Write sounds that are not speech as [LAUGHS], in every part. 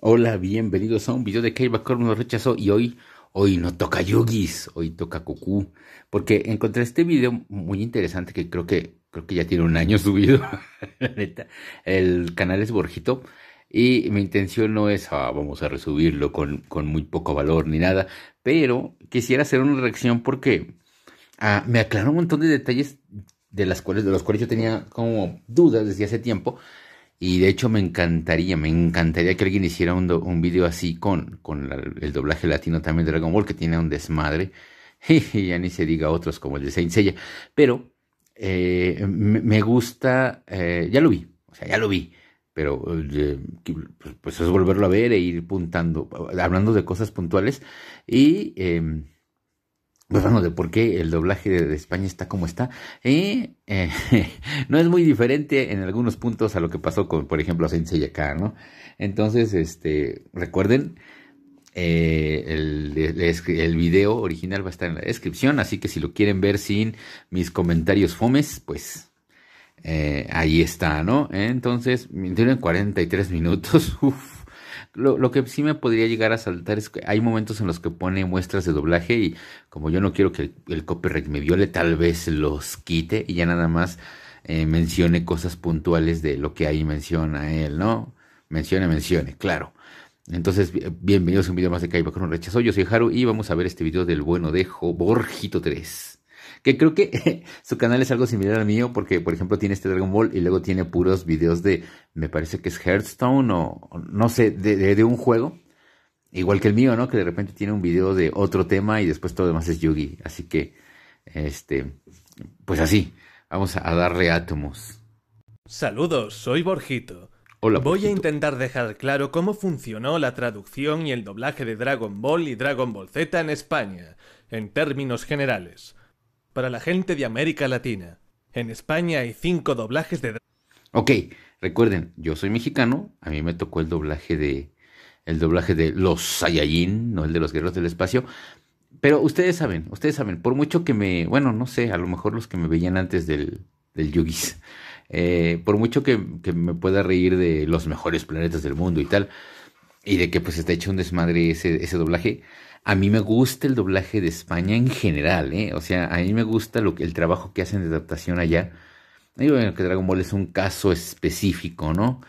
Hola, bienvenidos a un video de que Bacorm no rechazó y hoy, hoy no toca yogis, hoy toca cucú, porque encontré este video muy interesante que creo que, creo que ya tiene un año [LAUGHS] subido, la neta. El canal es Borjito y mi intención no es, ah, vamos a resubirlo con, con muy poco valor ni nada, pero quisiera hacer una reacción porque ah, me aclaró un montón de detalles de, las cuales, de los cuales yo tenía como dudas desde hace tiempo y de hecho me encantaría, me encantaría que alguien hiciera un, un video así con, con el doblaje latino también de Dragon Ball, que tiene un desmadre. [LAUGHS] Y ya ni se diga otros como el de Saint Pero eh, me, gusta, eh, ya lo vi, o sea, ya lo vi. Pero eh, pues, pues es volverlo a ver e ir puntando, hablando de cosas puntuales. Y em, pues bueno, de por qué el doblaje de, España está como está, Y eh, [LAUGHS] no es muy diferente en algunos puntos a lo que pasó con, por ejemplo, Sensei acá, ¿no? Entonces, este, recuerden, eh, el, el, video original va a estar en la descripción, así que si lo quieren ver sin mis comentarios fomes, pues eh, ahí está, ¿no? Entonces, tienen 43 minutos, [LAUGHS] uff lo, lo, que sí me podría llegar a saltar es que hay momentos en los que pone muestras de doblaje y como yo no quiero que el, copyright me viole, tal vez los quite y ya nada más eh, mencione cosas puntuales de lo que ahí menciona él, ¿no? Mencione, mencione, claro. Entonces, bienvenidos a un video más de Caiba con un rechazo. Yo soy Haru y vamos a ver este video del bueno de Borjito 3. Que creo que [LAUGHS] su canal es algo similar al mío, porque por ejemplo tiene este Dragon Ball y luego tiene puros videos de, me parece que es Hearthstone o no sé, de, un juego. Igual que el mío, ¿no? Que de repente tiene un video de otro tema y después todo lo demás es Yugi. Así que, este, pues así, vamos a darle átomos. Saludos, soy Borjito. Hola, Voy a intentar dejar claro cómo funcionó la traducción y el doblaje de Dragon Ball y Dragon Ball Z en España, en términos generales para la gente de América Latina. En España hay cinco doblajes de... Ok, recuerden, yo soy mexicano, a mí me tocó el doblaje de... El doblaje de los Saiyajin, no el de los guerreros del espacio. Pero ustedes saben, ustedes saben, por mucho que me... Bueno, no sé, a lo mejor los que me veían antes del, del Yugis. Eh, por mucho que, que me pueda reír de los mejores planetas del mundo y tal, y de que pues está hecho un desmadre ese, ese doblaje. A mí me gusta el doblaje de España en general, ¿eh? O sea, a mí me gusta lo que, el trabajo que hacen de adaptación allá. Y bueno, que Dragon Ball es un caso específico, ¿no?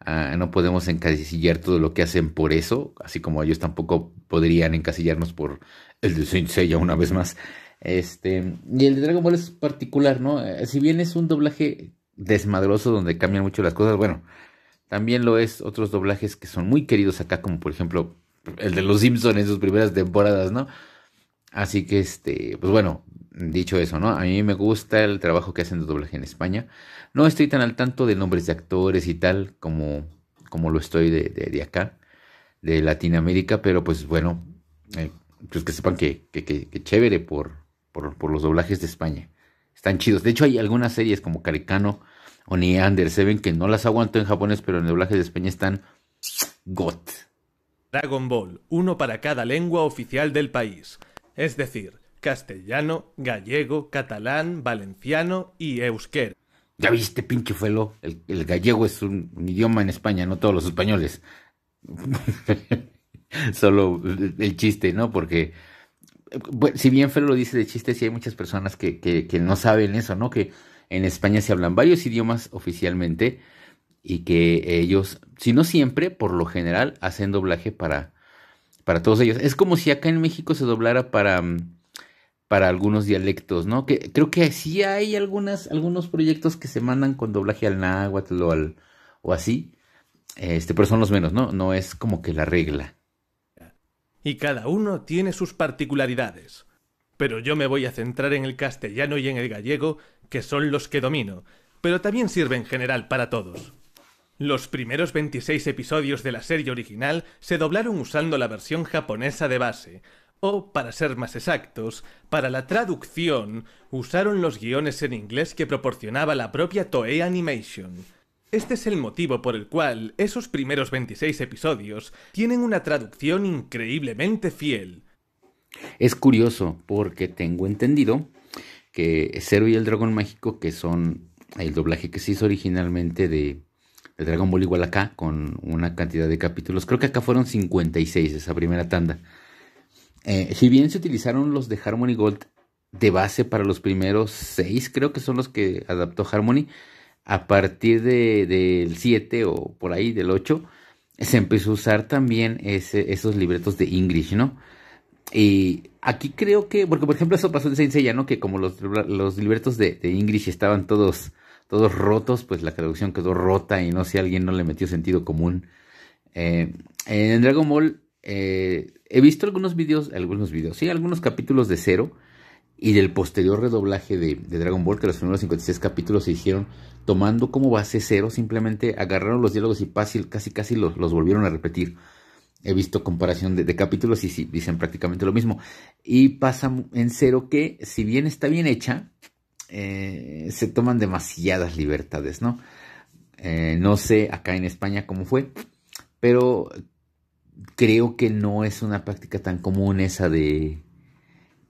Ah, no podemos encasillar todo lo que hacen por eso, así como ellos tampoco podrían encasillarnos por el de Saint Seiya una vez más. Este, y el de Dragon Ball es particular, ¿no? Eh, si bien es un doblaje desmadroso donde cambian mucho las cosas, bueno, también lo es otros doblajes que son muy queridos acá, como por ejemplo el de Los Simpsons en sus primeras temporadas, ¿no? Así que, este, pues bueno, dicho eso, ¿no? A mí me gusta el trabajo que hacen de doblaje en España. No estoy tan al tanto de nombres de actores y tal como, como lo estoy de, acá, de Latinoamérica, pero pues bueno, eh, pues que sepan que, chévere por, por, los doblajes de España. Están chidos. De hecho, hay algunas series como Caricano o Neander. Se ven que no las aguanto en japonés, pero en el doblaje de España están got. Dragon Ball, uno para cada lengua oficial del país, es decir, castellano, gallego, catalán, valenciano y euskera. Ya viste, pinche felo, el, gallego es un, idioma en España, no todos los españoles. [LAUGHS] Solo el chiste, ¿no? Porque, eh, si bien Felo lo dice de chiste, sí hay muchas personas que, que, que no saben eso, ¿no? Que en España se hablan varios idiomas oficialmente y que ellos, si no siempre, por lo general, hacen doblaje para, para todos ellos. Es como si acá en México se doblara para, mm, para algunos dialectos, ¿no? Que, creo que sí hay algunas, algunos proyectos que se mandan con doblaje al náhuatl o, así, este, pero son los menos, ¿no? No es como que la regla. Y cada uno tiene sus particularidades. Pero yo me voy a centrar en el castellano y en el gallego, que son los que domino, pero también sirve en general para todos. Los primeros 26 episodios de la serie original se doblaron usando la versión japonesa de base, o, para ser más exactos, para la traducción usaron los guiones en inglés que proporcionaba la propia Toei Animation. Este es el motivo por el cual esos primeros 26 episodios tienen una traducción increíblemente fiel. Es curioso porque tengo entendido que Cero y el Dragón Mágico, que son el doblaje que se hizo originalmente de, Dragon Ball igual acá, con una cantidad de capítulos. Creo que acá fueron 56 esa primera tanda. Eh, si bien se utilizaron los de Harmony Gold de base para los primeros 6, creo que son los que adaptó Harmony, a partir del de, 7 o por ahí del 8, se empezó a usar también esos libretos de English, ¿no? Y aquí creo que, porque por ejemplo eso pasó en Saint Seiya, ¿no? Que como los, los libretos de, de English estaban todos, todos rotos, pues la traducción quedó rota y no sé, alguien no le metió sentido común. Eh, en Dragon Ball eh, he visto algunos vídeos, algunos vídeos, sí, algunos capítulos de cero y del posterior redoblaje de, Dragon Ball, que los primeros 56 capítulos se hicieron tomando como base cero, simplemente agarraron los diálogos y casi casi los, los volvieron a repetir he visto comparación de, capítulos y sí, dicen prácticamente lo mismo. Y pasa en cero que, si bien está bien hecha, eh, se toman demasiadas libertades, ¿no? Eh, no sé acá en España cómo fue, pero creo que no es una práctica tan común esa de,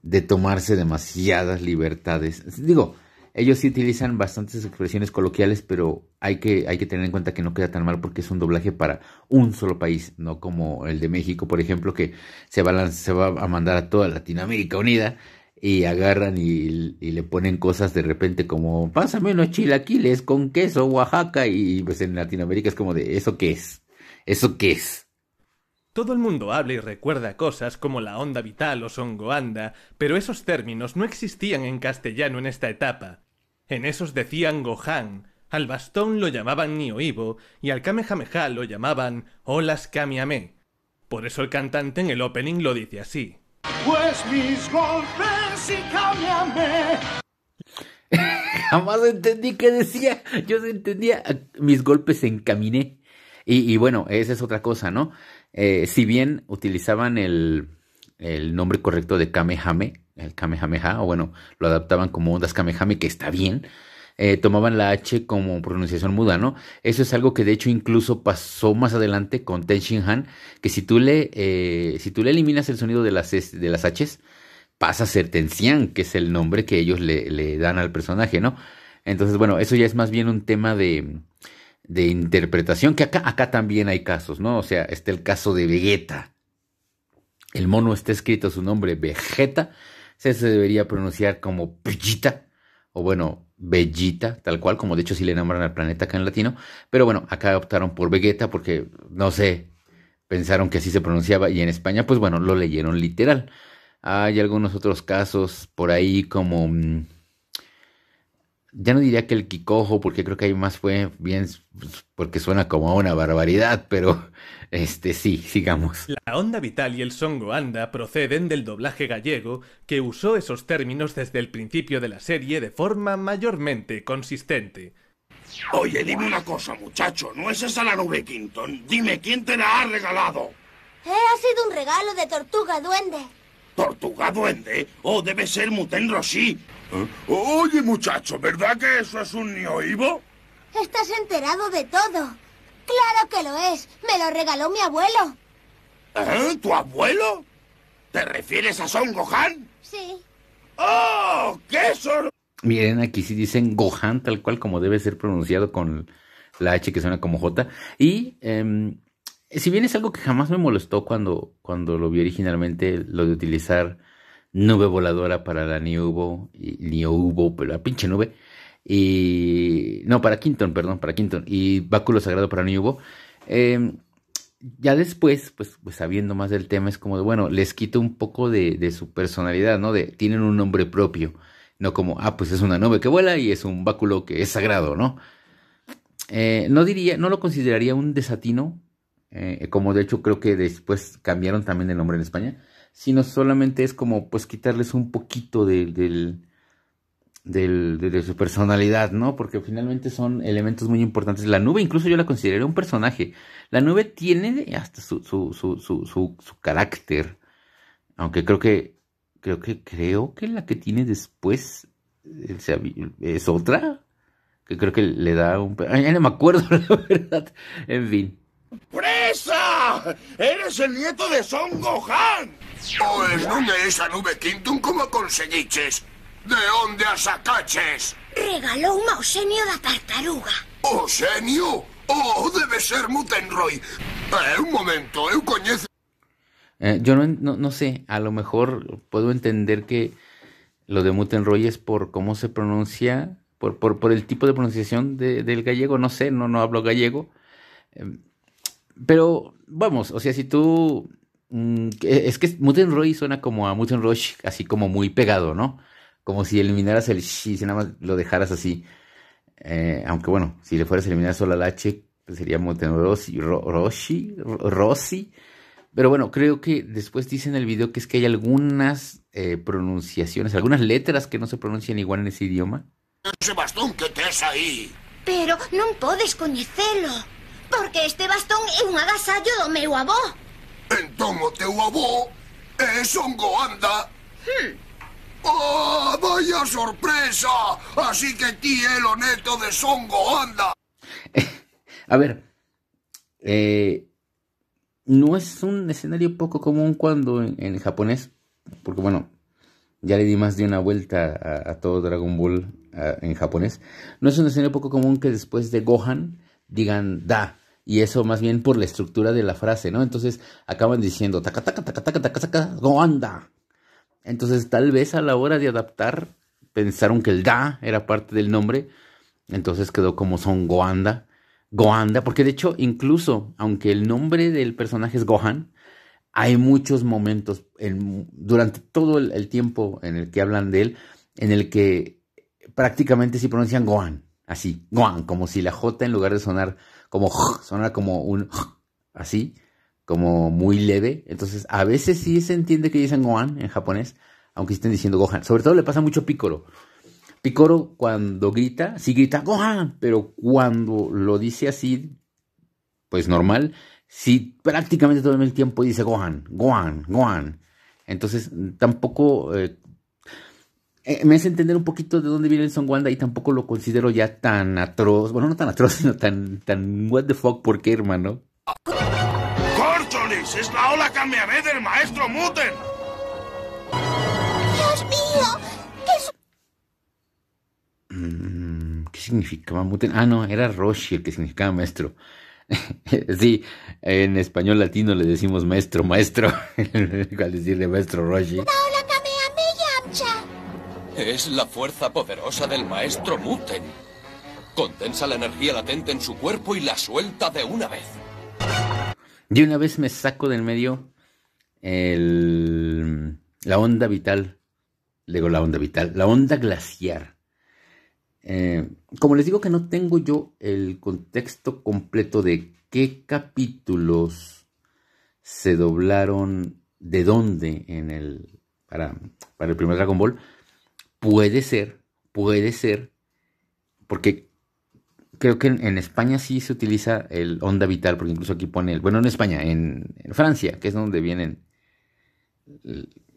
de tomarse demasiadas libertades. Digo, ellos sí utilizan bastantes expresiones coloquiales, pero hay que, hay que tener en cuenta que no queda tan mal porque es un doblaje para un solo país, no como el de México, por ejemplo, que se va a, se va a mandar a toda Latinoamérica Unida y agarran y, y, le ponen cosas de repente como, pásame unos chilaquiles con queso, Oaxaca, y pues en Latinoamérica es como de, ¿eso qué es? ¿Eso qué es? Todo el mundo habla y recuerda cosas como la onda vital o songoanda, pero esos términos no existían en castellano en esta etapa. En esos decían Gohan, al bastón lo llamaban Nioibo y al Kamehameha lo llamaban Olas Kamiame. Por eso el cantante en el opening lo dice así. Pues mis golpes y [LAUGHS] Jamás entendí qué decía. Yo entendía mis golpes encaminé. y bueno, esa es otra cosa, ¿no? Eh, si bien utilizaban el, el nombre correcto de Kamehame, el Kamehameha, o bueno, lo adaptaban como ondas Kamehame, que está bien, eh, tomaban la H como pronunciación muda, ¿no? Eso es algo que de hecho incluso pasó más adelante con Ten Han, que si tú le, eh, si tú le eliminas el sonido de las, de las Hs, pasa a ser Tensian, que es el nombre que ellos le, le dan al personaje, ¿no? Entonces, bueno, eso ya es más bien un tema de, de interpretación, que acá, acá también hay casos, ¿no? O sea, está el caso de Vegeta. El mono está escrito su nombre Vegeta, se, debería pronunciar como Pellita, o bueno, Bellita, tal cual, como de hecho sí le nombran al planeta acá en latino, pero bueno, acá optaron por Vegeta porque, no sé, pensaron que así se pronunciaba y en España, pues bueno, lo leyeron literal. Hay algunos otros casos por ahí como... Mm, ya no diría que el Kikojo, porque creo que ahí más fue bien, pues, porque suena como una barbaridad, pero [LAUGHS] este sí, sigamos. La onda vital y el songo anda proceden del doblaje gallego, que usó esos términos desde el principio de la serie de forma mayormente consistente. Oye, dime una cosa, muchacho, ¿no es esa la nube Quinton? Dime, ¿quién te la ha regalado? he eh, ha sido un regalo de Tortuga Duende. ¿Tortuga Duende? Oh, debe ser Muten sí. ¿Eh? Oye, muchacho, ¿verdad que eso es un nioibo? Estás enterado de todo. Claro que lo es. Me lo regaló mi abuelo. ¿Eh? ¿Tu abuelo? ¿Te refieres a Son Gohan? Sí. ¡Oh! ¡Qué sorpresa! Miren, aquí sí dicen Gohan tal cual como debe ser pronunciado con la H que suena como J. Y em, si bien es algo que jamás me molestó cuando, cuando lo vi originalmente, lo de utilizar nube voladora para la Niuvo, y pero la pinche nube. Y. No, para Quinton, perdón, para Quinton. Y Báculo Sagrado para Niuvo, em, ya después, pues, pues, sabiendo más del tema, es como de, bueno, les quito un poco de, su personalidad, ¿no? De, tienen un nombre propio, no como, ah, pues es una nube que vuela y es un báculo que es sagrado, ¿no? Eh, no diría, no lo consideraría un desatino, eh, como de hecho creo que después cambiaron también el nombre en España, sino solamente es como pues quitarles un poquito de, de, su personalidad, ¿no? Porque finalmente son elementos muy importantes. La nube incluso yo la consideré un personaje. La nube tiene hasta su, su, su, su, su carácter, aunque creo que, creo que, creo que la que tiene después eh, es otra, que creo que le da un... Ay, ya no me acuerdo, [LAUGHS] la verdad. En fin. ¡Presa! ¡Eres el nieto de Son Gohan! Pues es non de esa nube Quintum como conseguiches? De dónde a sacaches? Regaló un senio tartaruga O Oh, debe ser Mutenroy eh, un momento, eu eh, eh, yo no, no, sé, a lo mejor puedo entender que lo de Mutenroy es por cómo se pronuncia, por, por, por el tipo de pronunciación del gallego, no sé, no, no hablo gallego. Em, pero vamos, o sea, si tú Mm, es que Muten Roy suena como a Muten Roy así como muy pegado, ¿no? Como si eliminaras el shi, si nada más lo dejaras así. Eh, aunque bueno, si le fueras a eliminar solo al H, pues sería Muten Rossi, Roshi, Rossi. Pero bueno, creo que después dice en el video que es que hay algunas eh, pronunciaciones, algunas letras que no se pronuncian igual en ese idioma. Ese bastón que es ahí. Pero no puedes conocerlo porque este bastón es un agasallo de son ¡Oh, hmm. ah, vaya sorpresa! Así que ti neto de Son anda. Eh, a ver, eh, no es un escenario poco común cuando en, japonés, porque bueno, ya le di más de una vuelta a, todo Dragon Ball en japonés, no es un escenario poco común que después de Gohan digan da, y eso más bien por la estructura de la frase, ¿no? Entonces acaban diciendo taca taca taca taca taca taca Entonces tal vez a la hora de adaptar pensaron que el da era parte del nombre, entonces quedó como son Goanda, Goanda, porque de hecho incluso aunque el nombre del personaje es Gohan, hay muchos momentos durante todo el, el tiempo en el que hablan de él, en el que prácticamente sí pronuncian Gohan, así, Gohan, como si la J en lugar de sonar como [LAUGHS] suena como un [LAUGHS] así, como muy leve. Entonces, a veces sí se entiende que dicen Gohan en japonés, aunque estén diciendo Gohan. Sobre todo le pasa mucho a Picoro. cuando grita, sí grita Gohan, pero cuando lo dice así, pues normal, sí prácticamente todo el tiempo dice Gohan, Gohan, Gohan. Entonces, tampoco eh, eh, me hace entender un poquito de dónde viene Son Wanda y tampoco lo considero ya tan atroz. Bueno, no tan atroz, [LAUGHS] sino tan, tan what the fuck, ¿por qué, hermano? ¡Córcholis! ¡Es la ola cambiaré del maestro Muten! ¡Dios mío! Mm, ¿Qué, significaba Muten? Ah, no, era Roshi el que significaba maestro. [LAUGHS] sí, en español latino le decimos maestro, maestro. al [LAUGHS] decirle maestro Roshi. Es la fuerza poderosa del maestro Muten. Condensa la energía latente en su cuerpo y la suelta de una vez. De una vez me saco del medio el, la onda vital. Digo la onda vital, la onda glaciar. Eh, como les digo que no tengo yo el contexto completo de qué capítulos se doblaron de dónde en el para, para el primer Dragon Ball, puede ser, puede ser, porque creo que en, España sí se utiliza el onda vital, porque incluso aquí pone el, bueno, en España, en, Francia, que es donde vienen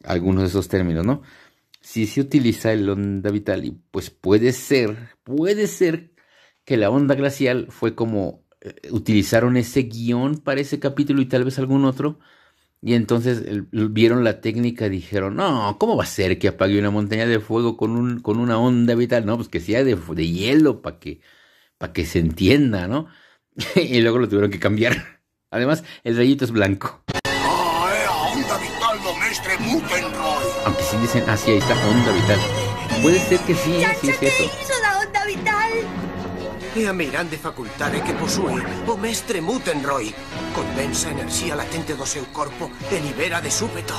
algunos de esos términos, ¿no? Sí se utiliza el onda vital y pues puede ser, puede ser que la onda glacial fue como eh, utilizaron ese guión para ese capítulo y tal vez algún otro y entonces vieron la técnica y dijeron, no, ¿cómo va a ser que apague una montaña de fuego con, un, con una onda vital? No, pues que sea de, hielo para que, que se entienda, ¿no? [LAUGHS] y luego lo tuvieron que cambiar. Además, el rayito es blanco. Aunque sí dicen, ah, sí, ahí está, onda vital. Puede ser que sí, sí es eso. E a facultades que posee, o mestre Mutenroy condensa energía latente do seu corpo e libera de súbito.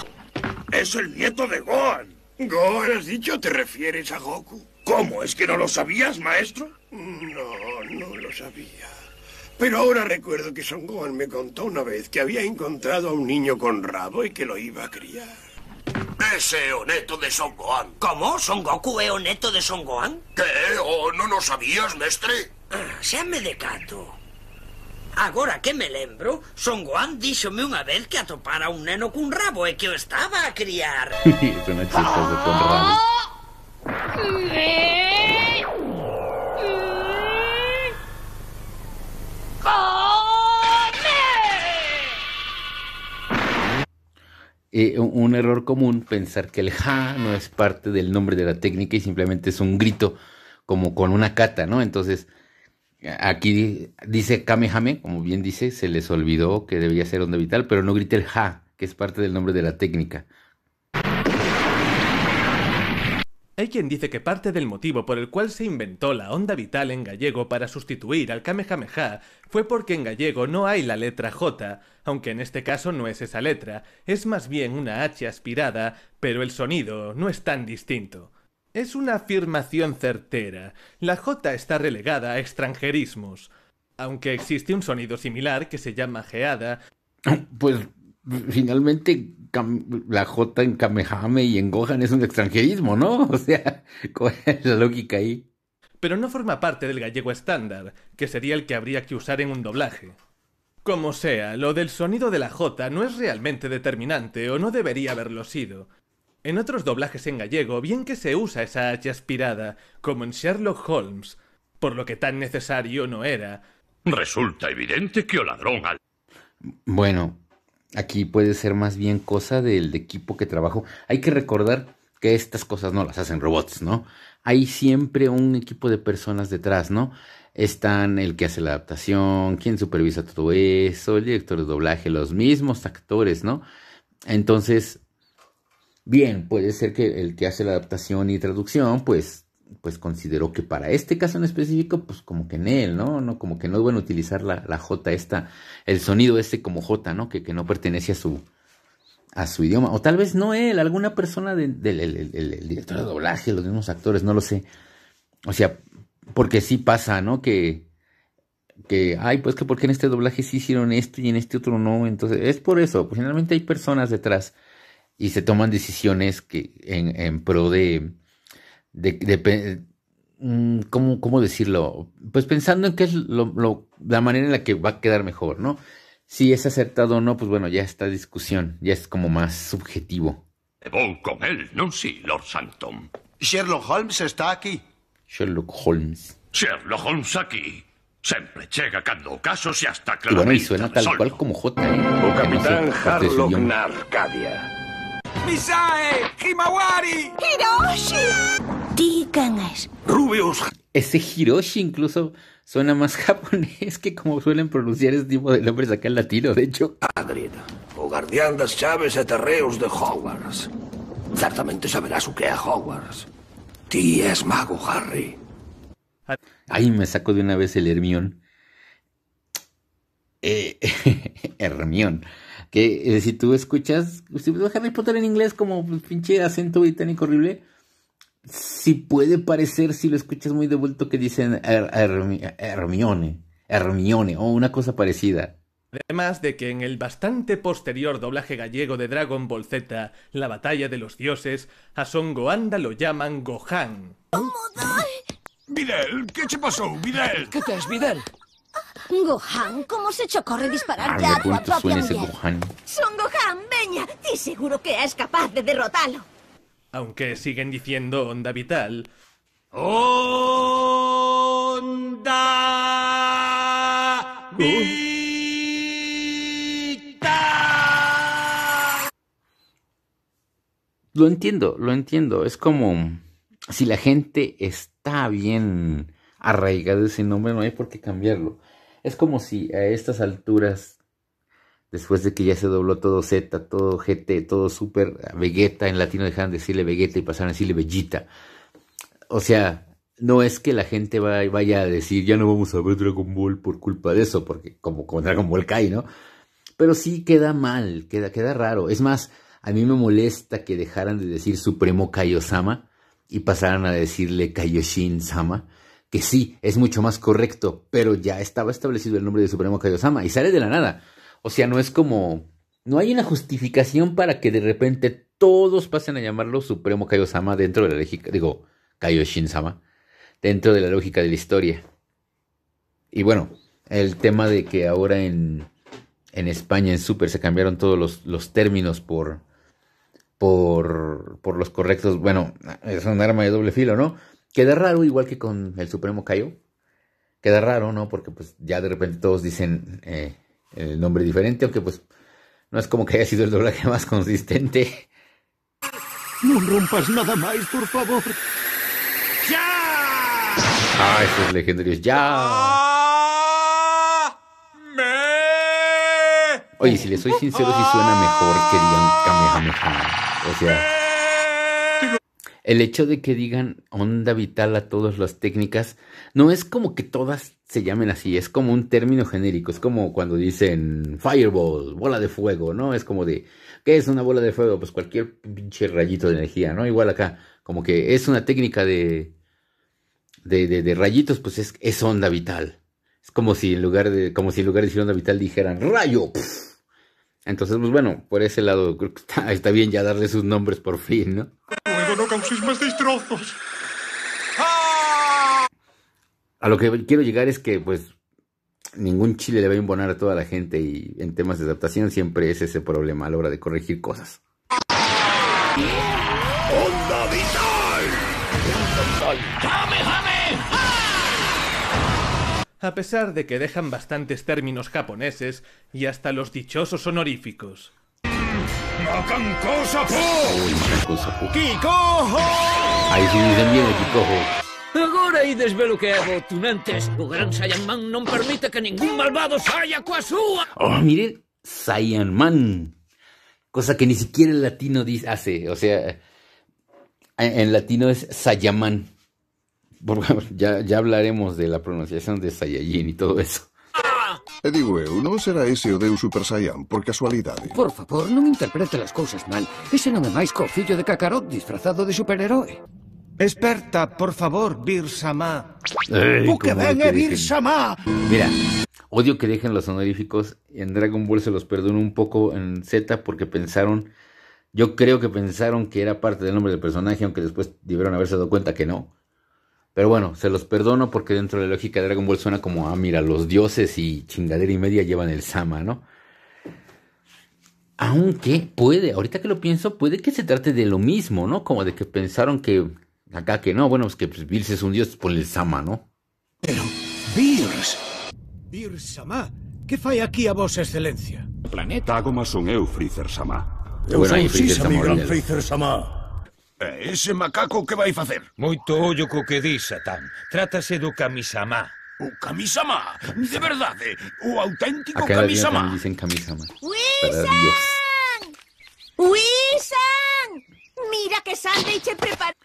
Es el nieto de Gohan. Gohan, has dicho, te refieres a Goku. ¿Cómo? ¿Es que no lo sabías, maestro? No, no lo sabía. Pero ahora recuerdo que Son Gohan me contó una vez que había encontrado a un niño con rabo y que lo iba a criar. Ese Eoneto de Son Gohan. ¿Cómo? ¿Son Goku es de Son Gohan? ¿Qué? ¿O no lo sabías, mestre? Ah, de me decato. Agora que me lembro, Son Gohan díxome una vez que atopara un neno un rabo y e que o estaba a criar. es [LAUGHS] de un error común pensar que el ja no es parte del nombre de la técnica y simplemente es un grito como con una cata, ¿no? Entonces, Aquí dice Kamehame, como bien dice, se les olvidó que debía ser onda vital, pero no grite el ja, que es parte del nombre de la técnica. Hay quien dice que parte del motivo por el cual se inventó la onda vital en gallego para sustituir al Kamehameha fue porque en gallego no hay la letra J, aunque en este caso no es esa letra, es más bien una H aspirada, pero el sonido no es tan distinto. Es una afirmación certera. La J está relegada a extranjerismos. Aunque existe un sonido similar que se llama geada. [COUGHS] Pues finalmente la J en Kamehame y en Gohan es un extranjerismo, ¿no? [LAUGHS] O sea, la lógica ahí? Pero no forma parte del gallego estándar, que sería el que habría que usar en un doblaje. Como sea, lo del sonido de la J no es realmente determinante o no debería haberlo sido. En otros doblajes en gallego, bien que se usa esa hacha aspirada, como en Sherlock Holmes, por lo que tan necesario no era. Resulta evidente que o ladrón al... Bueno, aquí puede ser más bien cosa del equipo que trabajo. Hay que recordar que estas cosas no las hacen robots, ¿no? Hay siempre un equipo de personas detrás, ¿no? Están el que hace la adaptación, quien supervisa todo eso, el director de doblaje, los mismos actores, ¿no? Entonces, Bien, puede ser que el que hace la adaptación y traducción, pues, pues consideró que para este caso en específico, pues como que en él, ¿no? no como que no es bueno utilizar la, la J esta, el sonido este como J, ¿no? Que, que no pertenece a su, a su idioma. O tal vez no él, alguna persona del el, director de doblaje, los mismos actores, no lo sé. O sea, porque sí pasa, ¿no? Que, que, ay, pues que porque en este doblaje sí hicieron esto y en este otro no. Entonces, es por eso. Pues generalmente hay personas detrás y se toman decisiones que en, en pro de, de, mm, ¿cómo, ¿cómo, decirlo? Pues pensando en qué es lo, la manera en la que va a quedar mejor, ¿no? Si es acertado o no, pues bueno, ya está discusión, ya es como más subjetivo. con él, no sí, Lord Santom. Sherlock Holmes está aquí. Sherlock Holmes. Sherlock Holmes aquí. Siempre llega cando casos y hasta claro Y bueno, y suena tal cual como J. ¿eh? O capitán Harlock Narcadia. Misae, Himawari, Hiroshi. Kangash. Rubios. Ese Hiroshi incluso suena más [LAUGHS] japonés que como suelen pronunciar ese tipo de nombres acá en latino, de hecho. Adrien, o guardián das chaves eterreos de Hogwarts. Certamente saberás qué que Hogwarts. Ti es mago, Harry. Ay, me saco de una vez el Hermión. Eh, [LAUGHS] Hermión. Que eh, si tú escuchas si Harry Potter en inglés como pues, pinche acento británico horrible, si puede parecer, si lo escuchas muy devuelto, que dicen Hermione, Hermione, o una cosa parecida. Además de que en el bastante posterior doblaje gallego de Dragon Ball Z, la batalla de los dioses, a Son Goanda lo llaman Gohan. ¡Videl! ¿Qué te pasó, vidal ¿Qué te es, vidal Gohan, ¿cómo se chocorre disparar ah, a tu propia Son Gohan, veña, y seguro que es capaz de derrotarlo. Aunque siguen diciendo onda vital. Onda vital. Lo entiendo, lo entiendo. Es como si la gente está bien arraigada ese nombre, no hay por qué cambiarlo. Es como si a estas alturas, después de que ya se dobló todo Z, todo GT, todo Super, Vegeta, en latino dejaran de decirle Vegeta y pasaran a decirle Bellita. O sea, no es que la gente vaya a decir, ya no vamos a ver Dragon Ball por culpa de eso, porque como con Dragon Ball Kai, ¿no? Pero sí queda mal, queda, queda raro. Es más, a mí me molesta que dejaran de decir Supremo Kaiosama y pasaran a decirle Kaioshin Sama que sí, es mucho más correcto, pero ya estaba establecido el nombre de Supremo Kaiosama y sale de la nada. O sea, no es como... No hay una justificación para que de repente todos pasen a llamarlo Supremo Kaiosama dentro de la lógica, digo, Kaioshin-sama, dentro de la lógica de la historia. Y bueno, el tema de que ahora en, en España, en Super, se cambiaron todos los, los términos por, por, por los correctos, bueno, es un arma de doble filo, ¿no? Queda raro, igual que con el Supremo Caio. Queda raro, ¿no? Porque pues ya de repente todos dicen eh, el nombre diferente, aunque pues no es como que haya sido el doblaje [LAUGHS] más consistente. No rompas nada más, por favor. ¡Ya! Ah, esos legendarios. ¡Ya! Oye, si les soy sincero, si suena mejor que digan Kamehameha. O sea. El hecho de que digan onda vital a todas las técnicas, no es como que todas se llamen así, es como un término genérico, es como cuando dicen fireball, bola de fuego, ¿no? Es como de, ¿qué es una bola de fuego? Pues cualquier pinche rayito de energía, ¿no? Igual acá, como que es una técnica de, de, de, rayitos, pues es, es, onda vital. Es como si en lugar de, como si en lugar de decir onda vital dijeran rayo. Entonces, pues bueno, por ese lado creo que está, está bien ya darle sus nombres por fin, ¿no? A lo que quiero llegar es que, pues, ningún chile le va a imponer a toda la gente y en temas de adaptación siempre es ese problema a la hora de corregir cosas. A pesar de que dejan bastantes términos japoneses y hasta los dichosos honoríficos. ¡Macanco Sapo! ¡Macanco Sapo! ¡Kikoho! Aí ahí a miña de Kikojo. Agora y desvelo que é tunantes. O gran Saiyan Man non permite que ningún malvado saia coa súa. Oh, mire, Saiyan Man. Cosa que ni siquiera el latino dice, hace. O sea, en, latino es Sayaman. ya, ya hablaremos de la pronunciación de Saiyajin y todo eso. E digo eu, eh, será ese o un Super Saiyan por casualidad? Por favor, no me interprete las cosas mal. Ese no é máis co fillo de Kakarot disfrazado de superhéroe. Esperta, por favor, Birsama. ¡Tú que ven, eh, Birsama! Mira, odio que dejen los honoríficos. En Dragon Ball se los perdono un poco en Z porque pensaron... Yo creo que pensaron que era parte del nombre del personaje, aunque después debieron haberse dado cuenta que no. Pero bueno, se los perdono porque dentro de la lógica de Dragon Ball suena como, ah, mira, los dioses y chingadera y media llevan el Sama, ¿no? Aunque puede, ahorita que lo pienso, puede que se trate de lo mismo, ¿no? Como de que pensaron que acá que no, bueno, pues que pues, Bills es un dios pues, por el Sama, ¿no? Pero, Bills. Bills Sama, ¿qué fai aquí a vos, excelencia? Planeta. más un eu, Sama. Pues, Freezer Sama. Eh, ese macaco que vai a hacer? Muy co que dice, Satán. Trátase do camisama. O camisama? De verdad? Eh. o auténtico camisama. Kamisama. día dicen ¡Wii-san! ¡Wisan! ¡Wisan! Mira que sándwich he preparado.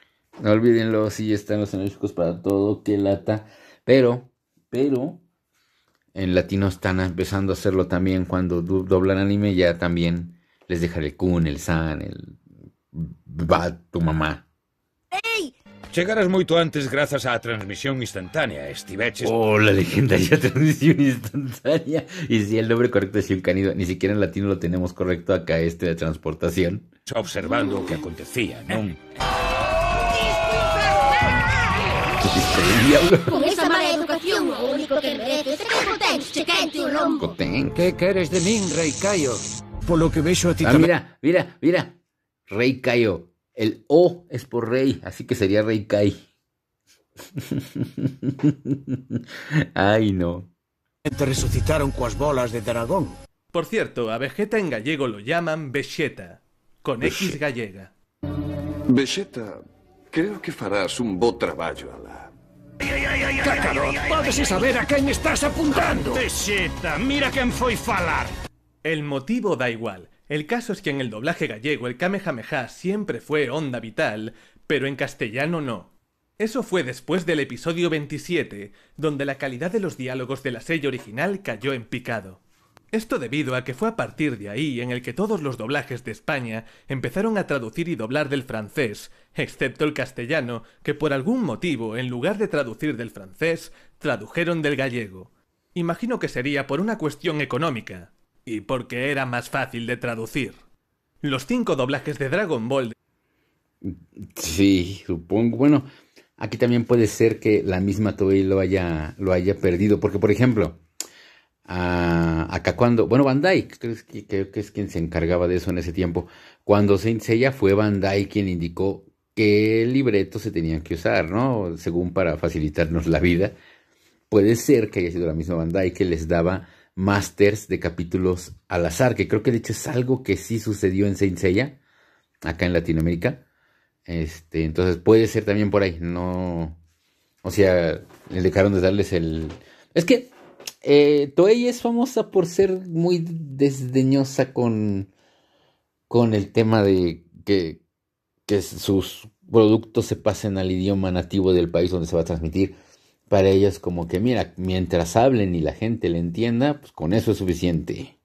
No olvidenlo, sí están los analíticos para todo, que lata. Pero, pero, en latino están empezando a hacerlo también cuando doblan anime, ya también les dejaré el kun, el san, el va tu mamá. ¡Ey! Chegarás mucho antes grazas á transmisión instantánea, Estiveches. Oh, la legendaria [LAUGHS] transmisión instantánea. Y si el nombre correcto es un canido, ni siquiera en latino lo tenemos correcto acá este de transportación. Observando lo que acontecía, non? Eh, eh. Con esa mala educación, Lo único que mereces Es que cotenx che tu o lombo. ¿Qué Que de min, rei Caio? lo que vexo a ti... Ah, mira, mira, mira, Rey Cayo. El O es por rey, así que sería Rey Kai. [LAUGHS] Ay, no. Te resucitaron cuas bolas de dragón. Por cierto, a Vegeta en gallego lo llaman Vegeta, con X gallega. Vegeta, creo que farás un bo a la. Kakarot, ¡Pádese saber a quién estás apuntando? Vegeta, mira quién foi falar. El motivo da igual. El caso es que en el doblaje gallego el Kamehameha siempre fue onda vital, pero en castellano no. Eso fue después del episodio 27, donde la calidad de los diálogos de la serie original cayó en picado. Esto debido a que fue a partir de ahí en el que todos los doblajes de España empezaron a traducir y doblar del francés, excepto el castellano, que por algún motivo, en lugar de traducir del francés, tradujeron del gallego. Imagino que sería por una cuestión económica, y porque era más fácil de traducir. Los cinco doblajes de Dragon Ball. Sí, supongo. Bueno, aquí también puede ser que la misma Toei lo haya, lo haya perdido, porque por ejemplo, acá cuando, bueno, Bandai, Dyke, creo que, es quien se encargaba de eso en ese tiempo, cuando se Seiya fue Bandai quien indicó qué libreto se tenían que usar, ¿no? Según para facilitarnos la vida. Puede ser que haya sido la misma Bandai que les daba masters de capítulos al azar, que creo que de hecho es algo que sí sucedió en Saint acá en Latinoamérica. Este, entonces puede ser también por ahí, no... O sea, le dejaron de darles el... Es que eh, Toei es famosa por ser muy desdeñosa con, con el tema de que, que sus productos se pasen al idioma nativo del país donde se va a transmitir para ellos como que, mira, mientras hablen y la gente le entienda, pues con eso es suficiente.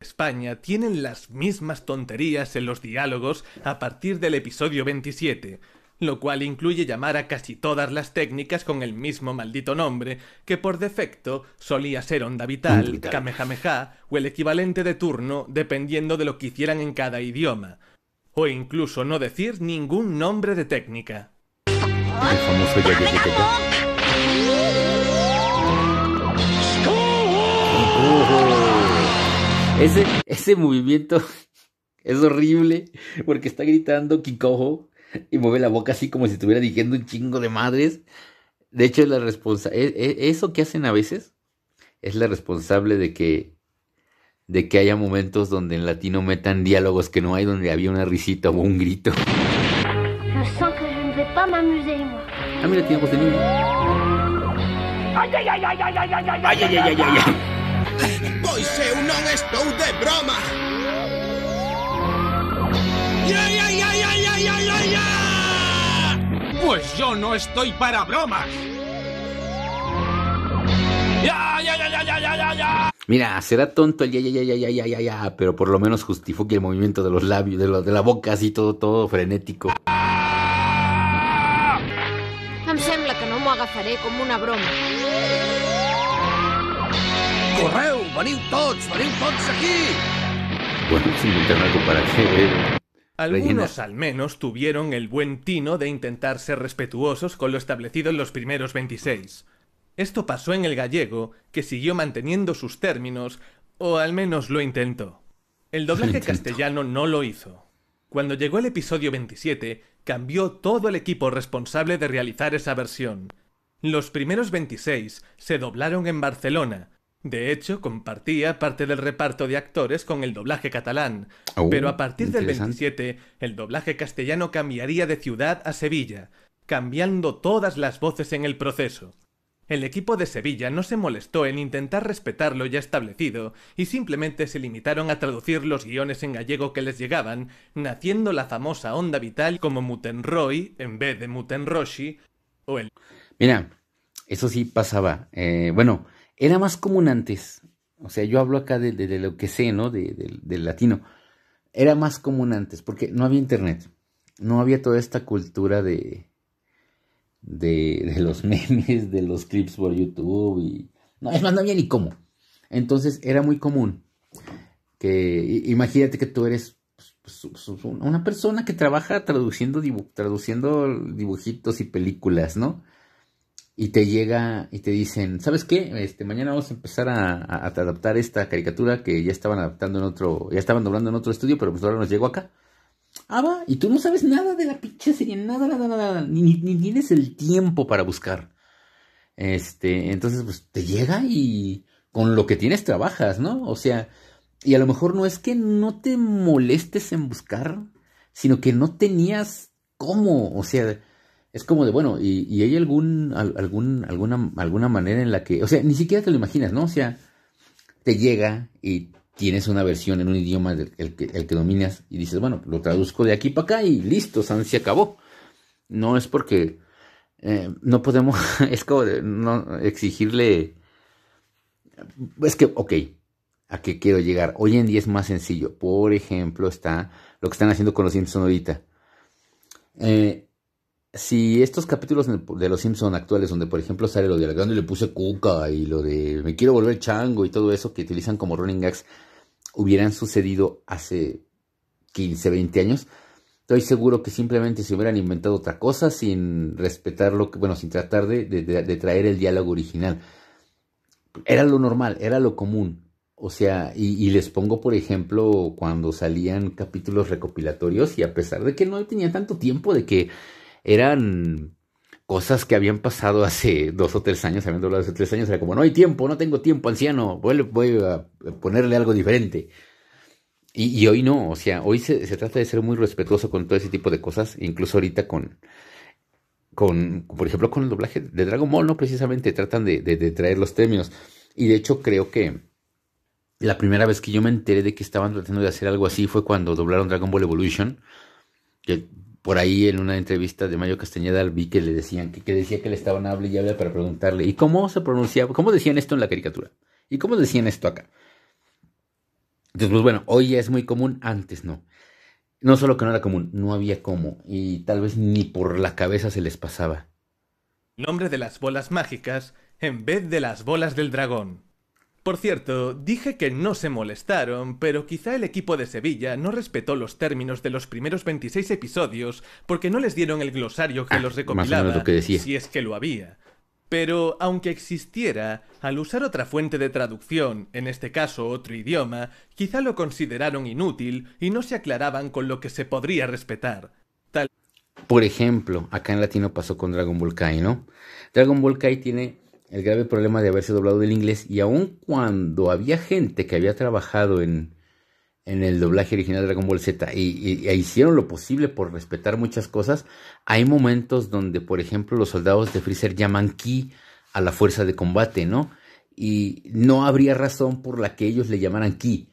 España tienen las mismas tonterías en los diálogos a partir del episodio 27, lo cual incluye llamar a casi todas las técnicas con el mismo maldito nombre, que por defecto solía ser onda vital, kamehameha o el equivalente de turno dependiendo de lo que hicieran en cada idioma, o incluso no decir ningún nombre de técnica. Ese, ese movimiento es horrible porque está gritando Kikojo y mueve la boca así como si estuviera diciendo un chingo de madres. De hecho, es la responsa eso que hacen a veces es la responsable de que de que haya momentos donde en latino metan diálogos que no hay donde había una risita o un grito. que ay, ay, ay, ay, ay, ay. ay, ay, ay Pois eu un estou de broma! Pues yo no estoy para bromas. ¡Ya, ya, ya, ya, ya, ya, Mira, será tonto el ya, ya, ya, ya, ya, ya, ya, pero por lo menos justifique el movimiento de los labios, de, la boca, así todo, todo frenético. Me que no me agafaré como una broma correu, veniu tots, veniu tots aquí. Bueno, sin eh. Algunos al menos tuvieron el buen tino de intentar ser respetuosos con lo establecido en los primeros 26. Esto pasó en el gallego, que siguió manteniendo sus términos, o al menos lo intentó. El doblaje castellano no lo hizo. Cuando llegó el episodio 27, cambió todo el equipo responsable de realizar esa versión. Los primeros 26 se doblaron en Barcelona, de hecho, compartía parte del reparto de actores con el doblaje catalán, oh, pero a partir del 27 el doblaje castellano cambiaría de ciudad a Sevilla, cambiando todas las voces en el proceso. El equipo de Sevilla no se molestó en intentar respetar lo ya establecido y simplemente se limitaron a traducir los guiones en gallego que les llegaban, naciendo la famosa onda vital como Mutenroy en vez de Mutenroshi o Mira, eso sí pasaba. Eh, bueno, era más común antes. O sea, yo hablo acá de, de, lo que sé, ¿no? De, del latino. Era más común antes, porque no había internet. No había toda esta cultura de, de, los [LAUGHS] memes, de los clips por YouTube y... No, es más, no había ni cómo. Entonces era muy común que... Imagínate que tú eres pues, pues, pues, una persona que trabaja traduciendo, traduciendo dibujitos y películas, ¿no? y te llega y te dicen, ¿sabes qué? Este, mañana vamos a empezar a, a, adaptar esta caricatura que ya estaban adaptando en otro, ya estaban doblando en otro estudio, pero pues ahora nos llegó acá. Ah, va, y tú no sabes nada de la pinche serie, nada, nada, nada, ni, ni, ni, tienes el tiempo para buscar. Este, entonces, pues te llega y con lo que tienes trabajas, ¿no? O sea, y a lo mejor no es que no te molestes en buscar, sino que no tenías cómo, o sea, es como de, bueno, y, hay algún, algún, alguna, alguna manera en la que, o sea, ni siquiera te lo imaginas, ¿no? O sea, te llega y tienes una versión en un idioma el que, el que dominas y dices, bueno, lo traduzco de aquí para acá y listo, se acabó. No es porque eh, no podemos, [LAUGHS] es como de, no exigirle, es que, ok, ¿a qué quiero llegar? Hoy en día es más sencillo. Por ejemplo, está lo que están haciendo con los Simpson ahorita. Eh, si estos capítulos de Los Simpson actuales, donde por ejemplo sale lo de la grande le puse cuca y lo de me quiero volver chango y todo eso que utilizan como running gags, hubieran sucedido hace 15, 20 años, estoy seguro que simplemente se hubieran inventado otra cosa sin respetar lo que, bueno, sin tratar de, traer el diálogo original. Era lo normal, era lo común. O sea, y, les pongo, por ejemplo, cuando salían capítulos recopilatorios y a pesar de que no tenía tanto tiempo de que eran cosas que habían pasado hace dos o tres años, habían hablado hace tres años, era como, no hay tiempo, no tengo tiempo, anciano, voy, voy a ponerle algo diferente. Y, y, hoy no, o sea, hoy se, trata de ser muy respetuoso con todo ese tipo de cosas, incluso ahorita con, con por ejemplo, con el doblaje de Dragon Ball, no precisamente tratan de, de, de traer los términos. Y de hecho creo que la primera vez que yo me enteré de que estaban tratando de hacer algo así fue cuando doblaron Dragon Ball Evolution, que por ahí en una entrevista de Mayo Castañeda vi que le decían que, decía que le estaban hable y hable para preguntarle y cómo se pronunciaba, cómo decían esto en la caricatura y cómo decían esto acá. Entonces, pues bueno, hoy ya es muy común, antes no. No solo que no era común, no había cómo y tal vez ni por la cabeza se les pasaba. Nombre de las bolas mágicas en vez de las bolas del dragón. Por cierto, dije que no se molestaron, pero quizá el equipo de Sevilla no respetó los términos de los primeros 26 episodios porque no les dieron el glosario que ah, los recopilaba, lo que decía. si es que lo había. Pero aunque existiera, al usar otra fuente de traducción, en este caso otro idioma, quizá lo consideraron inútil y no se aclaraban con lo que se podría respetar. Tal... Por ejemplo, acá en latino pasó con Dragon Ball Kai, ¿no? Dragon Ball Kai tiene el grave problema de haberse doblado del inglés y aun cuando había gente que había trabajado en, en el doblaje original de Dragon Ball Z y, e hicieron lo posible por respetar muchas cosas, hay momentos donde, por ejemplo, los soldados de Freezer llaman Ki a la fuerza de combate, ¿no? Y no habría razón por la que ellos le llamaran Ki.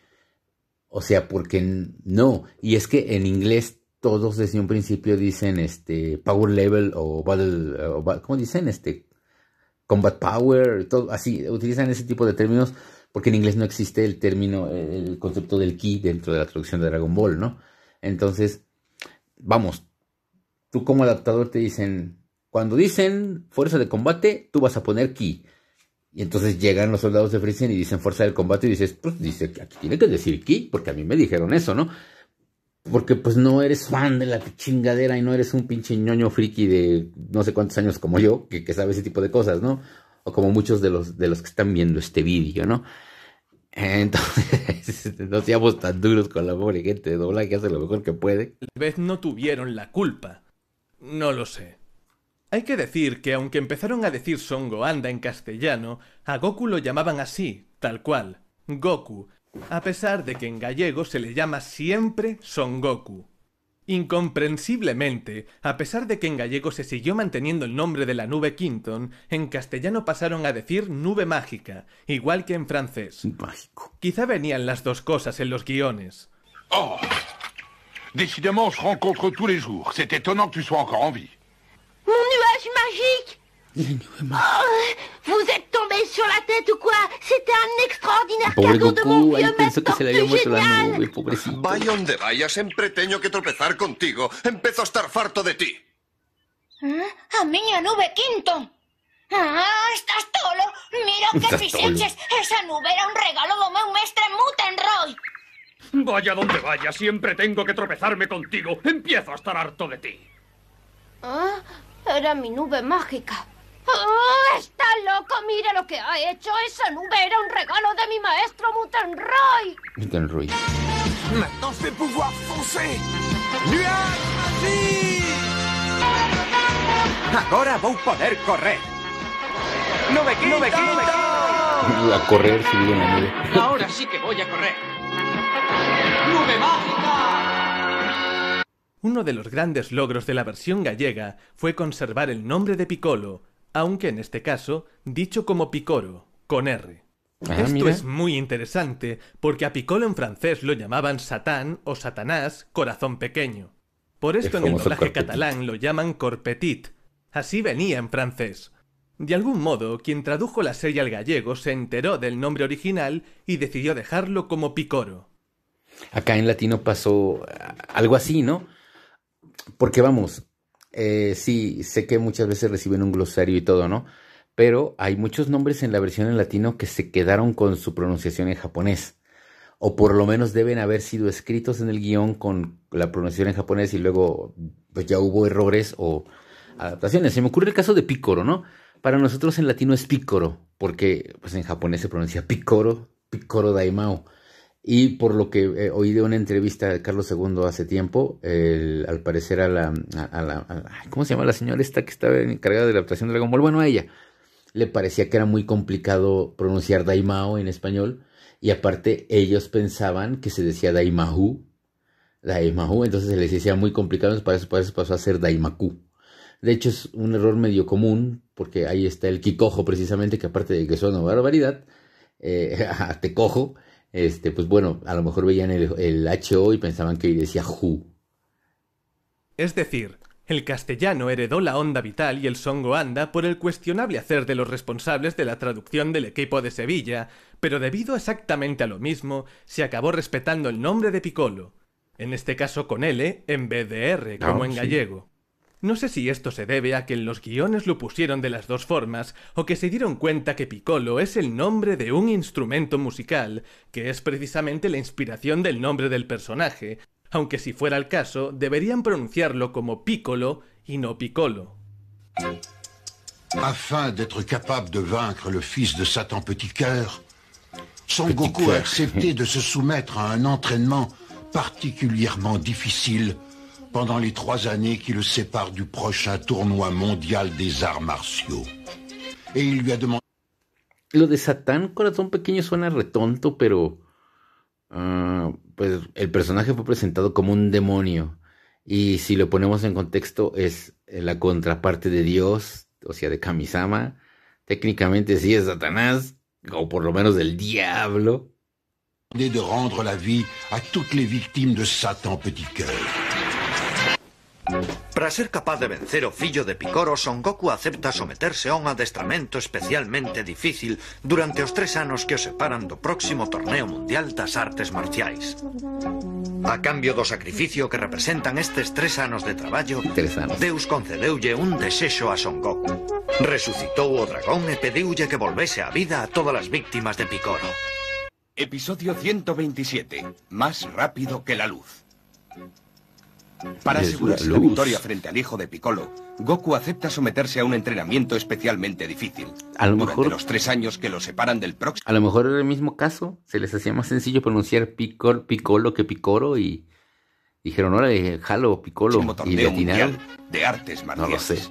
O sea, porque no. Y es que en inglés todos desde un principio dicen este power level o battle, ¿cómo dicen? Este combat power, todo así, utilizan ese tipo de términos porque en inglés no existe el término, eh, el concepto del ki dentro de la traducción de Dragon Ball, ¿no? Entonces, vamos, tú como adaptador te dicen, cuando dicen fuerza de combate, tú vas a poner ki. Y entonces llegan los soldados de Frisian y dicen fuerza de combate y dices, pues dice, aquí tiene que decir ki, porque a mí me dijeron eso, ¿no? Porque pues no eres fan de la chingadera y no eres un pinche ñoño friki de no sé cuántos años como yo, que, sabe ese tipo de cosas, ¿no? O como muchos de los, de los que están viendo este vídeo, ¿no? Entonces, [LAUGHS] no seamos tan duros con la pobre gente de doblaje que hace lo mejor que puede. Tal vez no tuvieron la culpa. No lo sé. Hay que decir que aunque empezaron a decir songo anda en castellano, a Goku lo llamaban así, tal cual, Goku, a pesar de que en gallego se le llama siempre Son Goku. Incomprensiblemente, a pesar de que en gallego se siguió manteniendo el nombre de la nube Quinton, en castellano pasaron a decir nube mágica, igual que en francés. Mágico. Quizá venían las dos cosas en los guiones. Oh, décidément, je rencontre tous les jours. C'est étonnant que tu sois encore en vie. Mon nuage magique la oh, vous êtes la tête o quoi un extraordinaire Pobre de mon que la nube, Vaya donde vaya, siempre tengo que tropezar contigo. Empiezo a estar farto de ti. ¿Eh? A mi nube quinto. Ah, estás tolo? Mira que se Esa nube era un regalo do un maestro Mutenroy. Vaya donde vaya, siempre tengo que tropezarme contigo. Empiezo a estar harto de ti. Ah, era mi nube mágica. ¡Ah, está loco! ¡Mira lo que ha hecho! ¡Esa nube era un regalo de mi maestro Mutenroy! Mutenroy. Maintenant, je vais pouvoir foncer! ¡Ahora voy a poder correr! ¡Nube quinto! A correr si en Ahora sí que voy a correr. ¡Nube mágica! Uno de los grandes logros de la versión gallega fue conservar el nombre de Piccolo, aunque en este caso dicho como picoro, con R. Ah, esto es muy interesante, porque a Picolo en francés lo llamaban Satán o Satanás, corazón pequeño. Por esto en el lenguaje catalán lo llaman corpetit. Así venía en francés. De algún modo, quien tradujo la serie al gallego se enteró del nombre original y decidió dejarlo como Picoro. Acá en latino pasó algo así, ¿no? Porque vamos, eh, sí, sé que muchas veces reciben un glosario y todo, ¿no? Pero hay muchos nombres en la versión en latino que se quedaron con su pronunciación en japonés. O por lo menos deben haber sido escritos en el guión con la pronunciación en japonés y luego pues ya hubo errores o adaptaciones. Se me ocurre el caso de Picoro, ¿no? Para nosotros en latino es Picoro, porque pues en japonés se pronuncia Picoro, Picoro Daimao. Y por lo que eh, oí de una entrevista de Carlos II hace tiempo, al parecer a la, ¿Cómo se llama la señora esta que estaba encargada de la adaptación de Dragon Ball? Bueno, a ella le parecía que era muy complicado pronunciar Daimao en español. Y aparte, ellos pensaban que se decía Daimahu. Daimahu, entonces se les decía muy complicado, para eso, pasó a ser Daimaku. De hecho, es un error medio común, porque ahí está el Kikojo, precisamente, que aparte de que suena una barbaridad, eh, [LAUGHS] te cojo este, pues bueno, a lo mejor veían el, HO y pensaban que decía Ju Es decir, el castellano heredó la onda vital y el songo anda por el cuestionable hacer de los responsables de la traducción del equipo de Sevilla, pero debido exactamente a lo mismo, se acabó respetando el nombre de Piccolo. En este caso con L en vez de R, como en gallego. No sé si esto se debe a que en los guiones lo pusieron de las dos formas, o que se dieron cuenta que piccolo es el nombre de un instrumento musical, que es precisamente la inspiración del nombre del personaje, aunque si fuera el caso, deberían pronunciarlo como piccolo y no piccolo. Afin d'être capable de vaincre le fils de Satan Petit Cœur, Son Goku a accepté de se soumettre à un entraînement particulièrement difficile pendant les trois années qui le séparent du prochain tournoi mondial des arts martiaux. Et il lui a demandé... Lo de Satán Corazón Pequeño suena retonto, pero... Uh, pues el personaje fue presentado como un demonio. Y si lo ponemos en contexto, es eh, la contraparte de Dios, o sea, de Kamisama. Técnicamente sí es Satanás, o por lo menos del diablo. de rendre la vie à toutes les victimes de Satan Petit Cœur. Para ser capaz de vencer o fillo de Picoro, Son Goku acepta someterse a un adestramento especialmente difícil durante os tres anos que o separan do próximo torneo mundial das artes marciais. A cambio do sacrificio que representan estes tres anos de traballo, anos. Deus concedeulle un desexo a Son Goku. Resucitou o dragón e pediulle que volvese a vida a todas as víctimas de Picoro. Episodio 127. Más rápido que la luz. Para asegurarse su victoria frente al hijo de Piccolo, Goku acepta someterse a un entrenamiento especialmente difícil. A lo mejor. los tres años que lo separan del próximo. A lo mejor en el mismo caso se les hacía más sencillo pronunciar Piccolo, que Picoro y dijeron, órale, jalo, Piccolo. Y de artes marciales.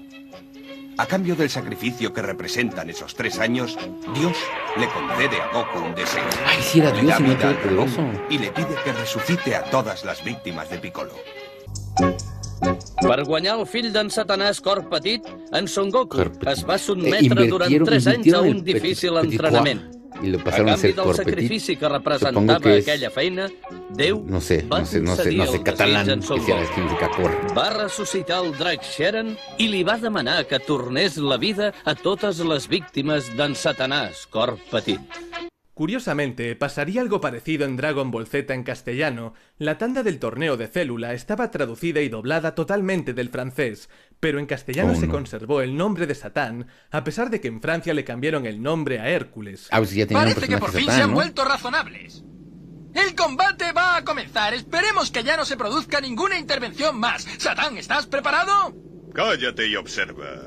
A cambio del sacrificio que representan esos tres años, Dios le concede a Goku un deseo. y, y le pide que resucite a todas las víctimas de Piccolo. Per guanyar el fill d'en Satanàs Cor Petit, en Son Goku es va sotmetre eh, durant 3 anys a un difícil entrenament. i lo passaron a, ser del sacrifici que representava que és... aquella feina, Déu no sé, va no sé, no sé, no sé, catalán significa cor. Va ressuscitar el drac Sharon i li va demanar que tornés la vida a totes les víctimes d'en Satanàs, cor petit. Curiosamente, pasaría algo parecido en Dragon Ball Z en castellano. La tanda del torneo de célula estaba traducida y doblada totalmente del francés, pero en castellano oh, se conservó el nombre de Satán, a pesar de que en Francia le cambiaron el nombre a Hércules. Ah, pues Parece que por fin se han vuelto razonables. El combate va a comenzar. Esperemos que ya no se produzca ninguna intervención más. Satán, ¿estás preparado? Cállate y observa.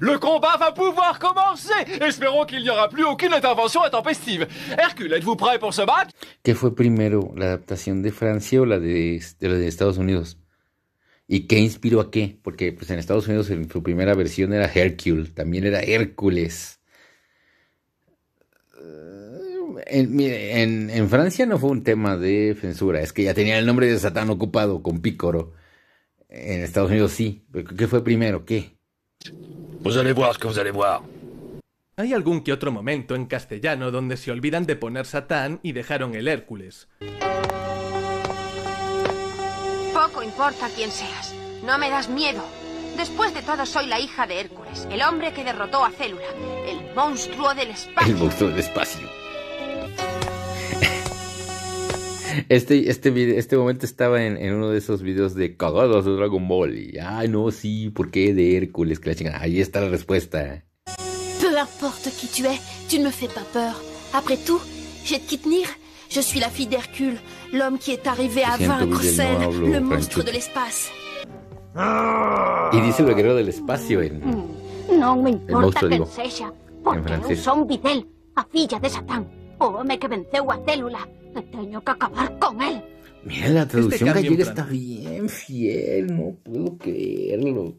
Le va ¿Qué fue primero, la adaptación de Francia o la de, Estados Unidos? ¿Y qué inspiró a qué? Porque pues, en Estados Unidos en su primera versión era Hercule, también era Hércules. Eh, en, en, Francia no fue un tema de censura, es que ya tenía el nombre de Satán ocupado con Pícoro. En Estados Unidos sí, ¿qué fue primero? ¿Qué? Pues Hay algún que otro momento en castellano donde se olvidan de poner Satán y dejaron el Hércules. Poco importa quién seas, no me das miedo. Después de todo, soy la hija de Hércules, el hombre que derrotó a Célula, el monstruo del espacio. El monstruo del espacio. Este, este, este momento estaba en, en uno de esos videos de cagados de Dragon Ball. Y, ay, no, sí, ¿por qué de Hércules? Que la Ahí está la respuesta. Peu importe qui tu es, tu ne me fais pas peur. Après tout, j'ai de qui tenir. Je suis la fille d'Hercule, l'homme qui est arrivé a vaincre Sen, le monstre de l'espace. Y dice el guerrero del espacio en. Mm. No me importa que porque un zombie son a filla de Satán, o oh, hombre que venceu a célula, tengo tengo que acabar con él. Mira, la este traducción gallega está bien fiel, no puedo creerlo.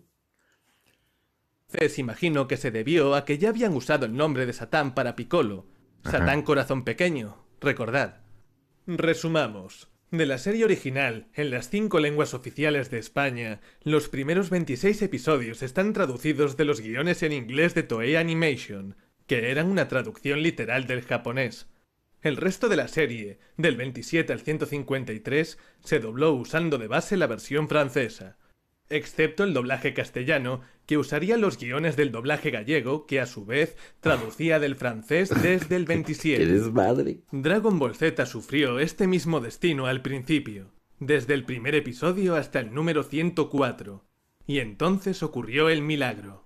se imagino que se debió a que ya habían usado el nombre de Satán para Piccolo. Satán Corazón Pequeño, recordad. Resumamos. De la serie original, en las cinco lenguas oficiales de España, los primeros 26 episodios están traducidos de los guiones en inglés de Toei Animation, que eran una traducción literal del japonés. El resto de la serie, del 27 al 153, se dobló usando de base la versión francesa, excepto el doblaje castellano, que usaría los guiones del doblaje gallego, que a su vez traducía del francés [LAUGHS] desde el 27. Dragon Ball Z sufrió este mismo destino al principio, desde el primer episodio hasta el número 104, y entonces ocurrió el milagro.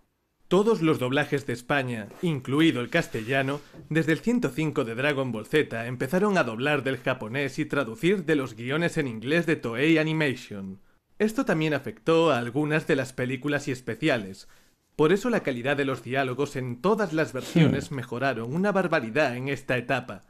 Todos los doblajes de España, incluido el castellano, desde el 105 de Dragon Ball Z empezaron a doblar del japonés y traducir de los guiones en inglés de Toei Animation. Esto también afectó a algunas de las películas y especiales. Por eso la calidad de los diálogos en todas las versiones hmm. mejoraron una barbaridad en esta etapa.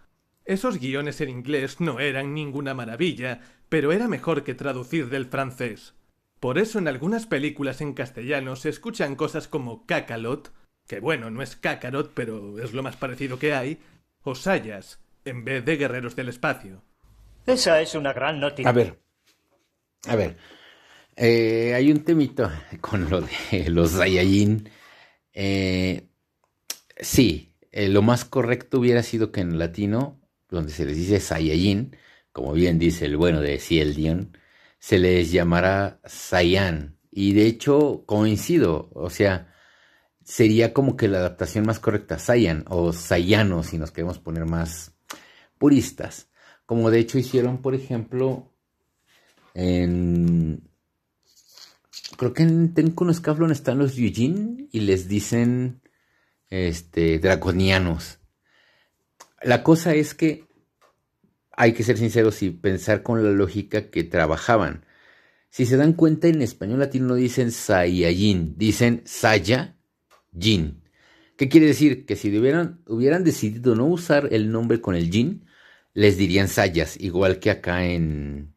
Esos guiones en inglés no eran ninguna maravilla, pero era mejor que traducir del francés. Por eso en algunas películas en castellano se escuchan cosas como cacalot, que bueno, no es cacarot, pero es lo más parecido que hay, o sayas, en vez de guerreros del espacio. Esa es una gran noticia. A ver, a ver, eh, hay un temito [LAUGHS] con lo de los Saiyajin. Eh, sí, eh, lo más correcto hubiera sido que en latino, donde se les dice Saiyajin, como bien dice el bueno de Ciel se les llamará Saiyan. Y de hecho coincido, o sea, sería como que la adaptación más correcta, Saiyan o Saiyano, si nos queremos poner más puristas. Como de hecho hicieron, por ejemplo, en... Creo que en Tenkuno Escaflon. están los Yujin y les dicen este, draconianos. La cosa es que hay que ser sinceros y pensar con la lógica que trabajaban. Si se dan cuenta, en español latino no dicen Saiyajin, dicen Jin. ¿Qué quiere decir? Que si hubieran, hubieran decidido no usar el nombre con el Jin, les dirían Sayas, igual que acá en,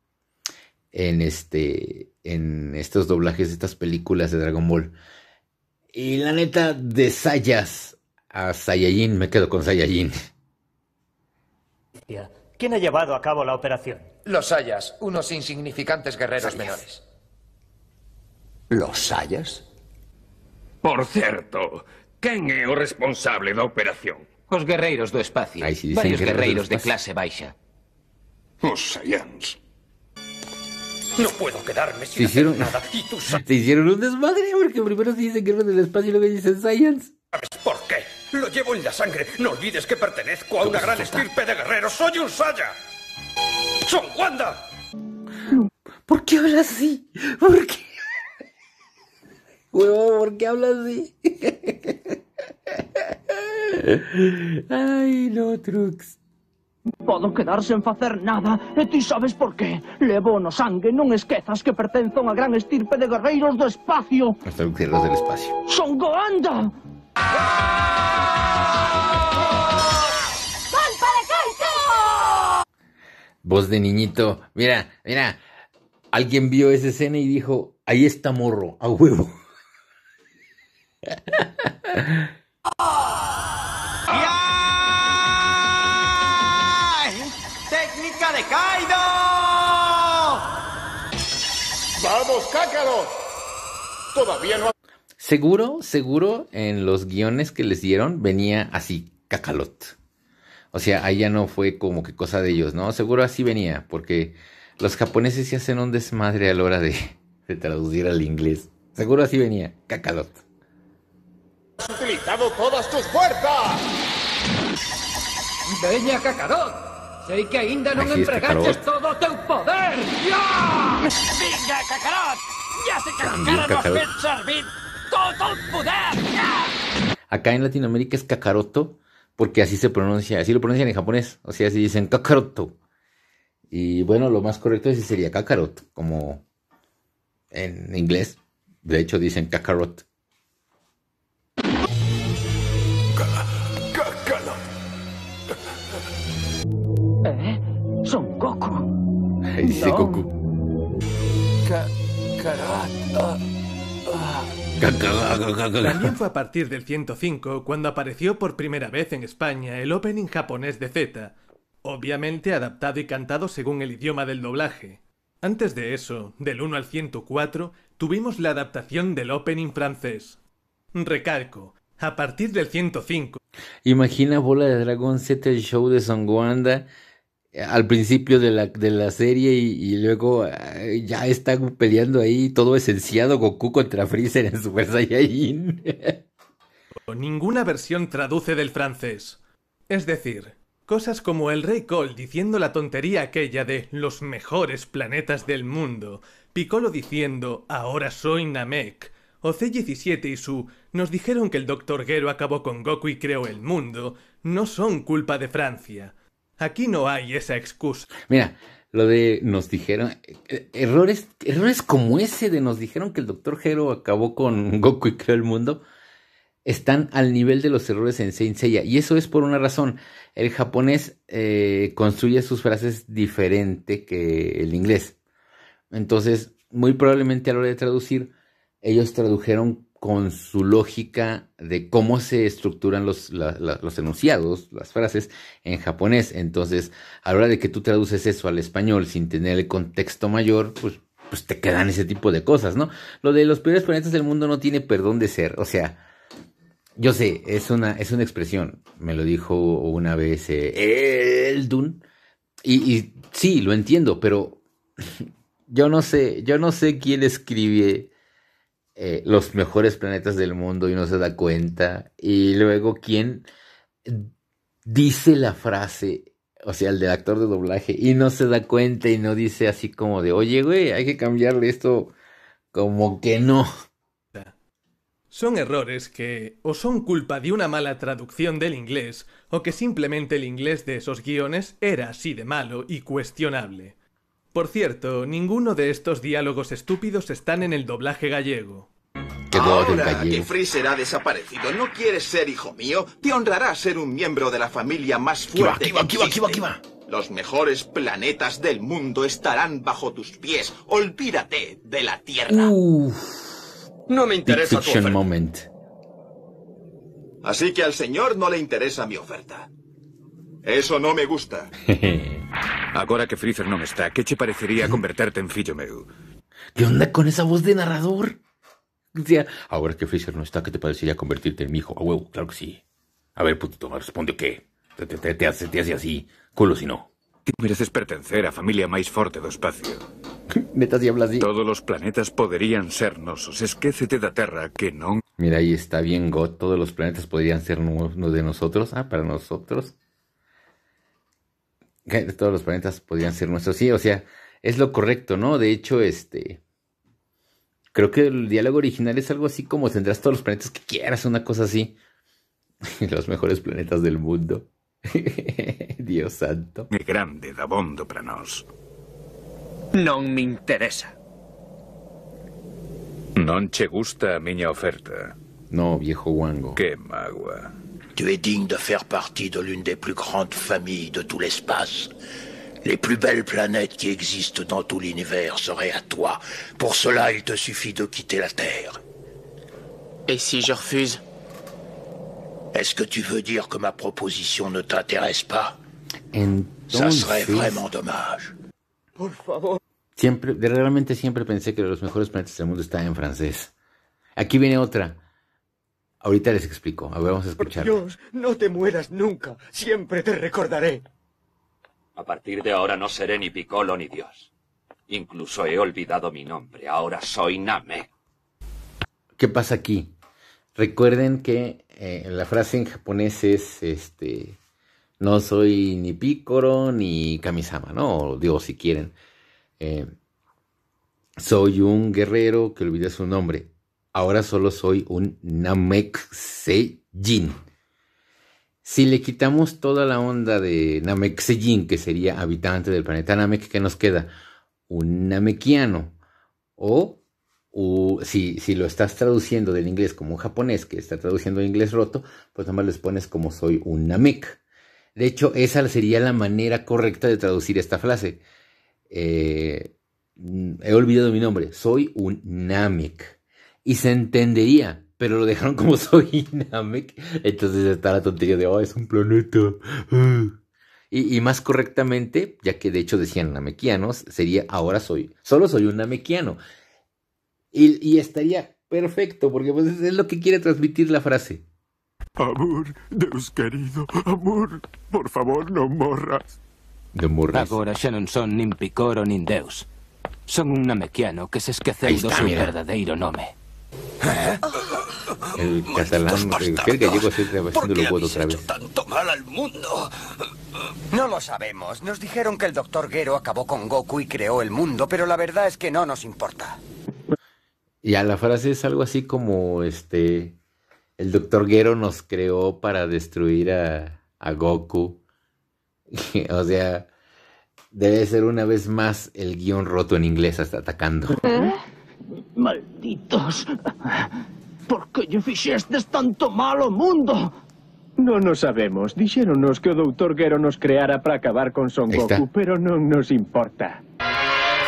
en, este, en estos doblajes de estas películas de Dragon Ball. Y la neta, de Sayas a Saiyajin, me quedo con Saiyajin. ¿Quién ha llevado a cabo la operación? Los Hayas, unos insignificantes guerreros menores. ¿Los Hayas? Por cierto, ¿quién es el responsable de la operación? Los guerreros de espacio. Varios guerreros de clase baixa. Los Saiyans. No puedo quedarme sin hacer nada. Y tú [LAUGHS] Te hicieron un desmadre porque primero se dicen que del espacio y luego dicen Saiyans. ¿Sabes por qué? Lo llevo en la sangre. No olvides que pertenezco a una gran tota? estirpe de guerreros. ¡Soy un Saya! ¡Son Wanda! ¿Por qué hablas así? ¿Por qué? Huevo, ¿por qué habla así? Ay, no, Trux. puedo quedar en hacer nada, Y tú sabes por qué. Levo no sangue, non esquezas que pertenezco a una gran estirpe de guerreros del espacio. Os guerreiros del espacio. Son Goanda! Voz de niñito. Mira, mira. Alguien vio esa escena y dijo, ahí está morro, a huevo. [LAUGHS] ¡Técnica de Kaido! ¡Vamos, cácaros! Todavía no ha... Seguro, seguro en los guiones que les dieron venía así, cacalot. O sea, ahí ya no fue como que cosa de ellos, ¿no? Seguro así venía, porque los japoneses se hacen un desmadre a la hora [LAUGHS] de, traducir al inglés. Seguro así venía, cacalot. Has utilizado todas tus fuerzas. ¡Venga, cacalot. Sé que ainda me este entregaste todo tu poder. Ya! ¡Venga, cacalot! Ya se cancaran os fets Acá en Latinoamérica es Kakaroto, porque así se pronuncia, así lo pronuncian en japonés, o sea, así dicen Kakaroto. Y bueno, lo más correcto es sería Kakarot, como en inglés, de hecho dicen Kakarot. Eh, son Goku. [LAUGHS] dice Goku. También fue a partir del 105 cuando apareció por primera vez en España el opening japonés de Z, obviamente adaptado y cantado según el idioma del doblaje. Antes de eso, del 1 al 104, tuvimos la adaptación del opening francés. Recalco, a partir del 105. Imagina Bola de Dragón Z el show de Songwanda al principio de la, serie y, luego eh, ya están peleando ahí todo esenciado Goku contra Freezer en Super Saiyajin. [LAUGHS] Ninguna versión traduce del francés. Es decir, cosas como el Rey Cole diciendo la tontería aquella de los mejores planetas del mundo, Piccolo diciendo ahora soy Namek, o C-17 y su nos dijeron que el Dr. Gero acabó con Goku y creó el mundo, no son culpa de Francia Aquí no hay esa excusa. Mira, lo de nos dijeron errores errores como ese de nos dijeron que el doctor Hero acabó con [LAUGHS] Goku y creó el mundo están al nivel de los errores en Saint Seiya y eso es por una razón el japonés eh, construye sus frases diferente que el inglés entonces muy probablemente a la hora de traducir ellos tradujeron con su lógica de cómo se estructuran los, enunciados, las frases en japonés. Entonces, a la hora de que tú traduces eso al español sin tener el contexto mayor, pues, pues te quedan ese tipo de cosas, ¿no? Lo de los peores planetas del mundo no tiene perdón de ser. O sea, yo sé, es una, es una expresión. Me lo dijo una vez eh, el Dun. Y, y sí, lo entiendo, pero [LAUGHS] yo no sé, yo no sé quién escribe eh, los mejores planetas del mundo y no se da cuenta. Y luego, ¿quién dice la frase? O sea, el del actor de doblaje y no se da cuenta y no dice así como de, oye, güey, hay que cambiarle esto como que no. Son errores que o son culpa de una mala traducción del inglés o que simplemente el inglés de esos guiones era así de malo y cuestionable. Por cierto, ninguno de estos diálogos estúpidos están en el doblaje gallego. Ahora que Freezer ha desaparecido, ¿no quieres ser hijo mío? Te honrará ser un miembro de la familia más fuerte aquí va, aquí va, aquí va, aquí va, Los mejores planetas del mundo estarán bajo tus pies. Olvídate de la Tierra. no me interesa tu oferta. Así que al señor no le interesa mi oferta. Eso no me gusta. [LAUGHS] Ahora que Freezer no está, ¿qué te parecería convertirte en fillo ¿Qué onda con esa voz de narrador? ahora que Freezer no está, ¿qué te parecería convertirte en mi hijo? A huevo, claro que sí. A ver, putito, me responde que te, hace, te hace así, culo si no. ¿Qué mereces pertencer a familia más fuerte de espacio. Metas [LAUGHS] si hablas así. Todos los planetas podrían ser nosos. Esquécete da Terra que no... Mira, ahí está bien God. Todos los planetas podrían ser uno de nosotros. Ah, para nosotros todos los planetas podrían ser nuestros. Sí, o sea, es lo correcto, ¿no? De hecho, este. Creo que el diálogo original es algo así como tendrás todos los planetas que quieras, una cosa así. [LAUGHS] los mejores planetas del mundo. [LAUGHS] Dios santo. Mi grande dabondo para nos. No me interesa. Non te gusta oferta. No, viejo guango. Qué magua. Tu es digne de faire partie de l'une des plus grandes familles de tout l'espace. Les plus belles planètes qui existent dans tout l'univers seraient à toi. Pour cela, il te suffit de quitter la Terre. Et si je refuse Est-ce que tu veux dire que ma proposition ne t'intéresse pas Ça serait vraiment dommage. Pour favor. Siempre, realmente siempre pensé que los mejores planetas del mundo en francés. Aquí viene otra. Ahorita les explico. A vamos a escuchar. Dios, no te mueras nunca. Siempre te recordaré. A partir de ahora no seré ni Piccolo ni Dios. Incluso he olvidado mi nombre. Ahora soy Name. ¿Qué pasa aquí? Recuerden que eh, la frase en japonés es este. No soy ni Piccolo ni Kamisama, ¿no? O Dios si quieren. Eh, soy un guerrero que olvida su nombre ahora solo soy un Namek Sejin. Si le quitamos toda la onda de Namek Sejin, que sería habitante del planeta Namek, ¿qué nos queda? Un Namekiano. O, si, lo estás traduciendo del inglés como un japonés que está traduciendo el inglés roto, pues más les pones como soy un Namek. De hecho, esa sería la manera correcta de traducir esta frase. Eh, mm, he olvidado mi nombre. Soy un Namek y se entendería, pero lo dejaron como soy [LAUGHS] Namek. Entonces está la tontería de, oh, es un planeta. Y, más correctamente, ya que de hecho decían Namekianos sería ahora soy, solo soy un Namekiano Y, estaría perfecto, porque pues es lo que quiere transmitir la frase. Amor, Dios querido, amor, por favor no morras. No morras. Ahora ya no son ni picoro ni deus. Son un Namekiano que se esquece De su verdadero nombre el catalán siempre otra vez. tanto mal al mundo? No lo sabemos. Nos dijeron que el doctor Gero acabó con Goku y creó el mundo, pero la verdad es que no nos importa. Y la frase es algo así como este el doctor Gero nos creó para destruir a, a Goku. [LAUGHS] o sea, debe ser una vez más el guión roto en inglés hasta atacando. ¿Eh? Malditos. ¿Por qué lle este tanto malo mundo? No nos sabemos. dijeronnos que el doctor Gero nos creara para acabar con Son Goku, pero no nos importa.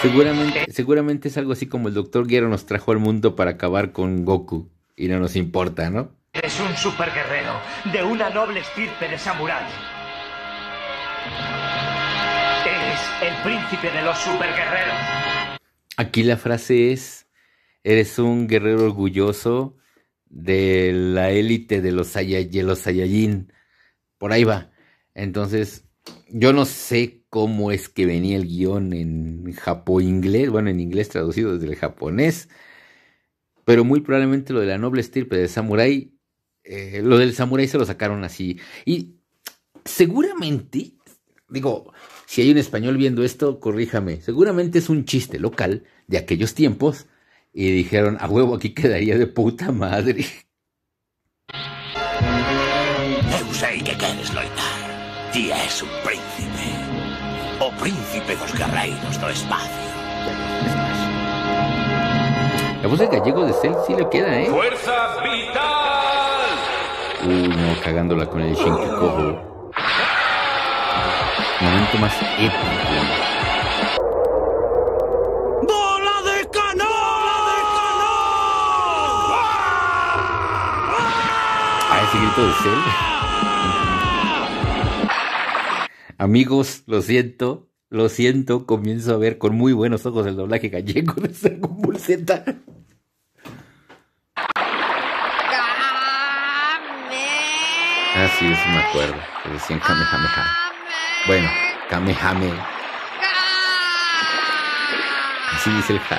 Seguramente, seguramente es algo así como el doctor Gero nos trajo al mundo para acabar con Goku. Y no nos importa, ¿no? Eres un super guerrero de una noble estirpe de samurai. Eres el príncipe de los super guerreros. Aquí la frase es Eres un guerrero orgulloso de la élite de los, Saiyajin. Por ahí va. Entonces, yo no sé cómo es que venía el guión en japo inglés, bueno, en inglés traducido desde el japonés, pero muy probablemente lo de la noble estirpe del samurái, eh, lo del samurái se lo sacaron así. Y seguramente, digo, si hay un español viendo esto, corríjame, seguramente es un chiste local de aquellos tiempos y dijeron, a huevo, aquí quedaría de puta madre. Eusei sé que quieres loitar. Tía es un príncipe. O príncipe dos guerreiros do espacio. La voz del gallego de Cell sí le queda, ¿eh? ¡Fuerza vital! Uh, no, cagándola con el Un Momento más épico. de Amigos, lo siento, lo siento, comienzo a ver con muy buenos ojos el doblaje gallego de esta compulseta. Así es, me acuerdo. Que decían Kamehameha. Bueno, Kamehame. Así dice el ja.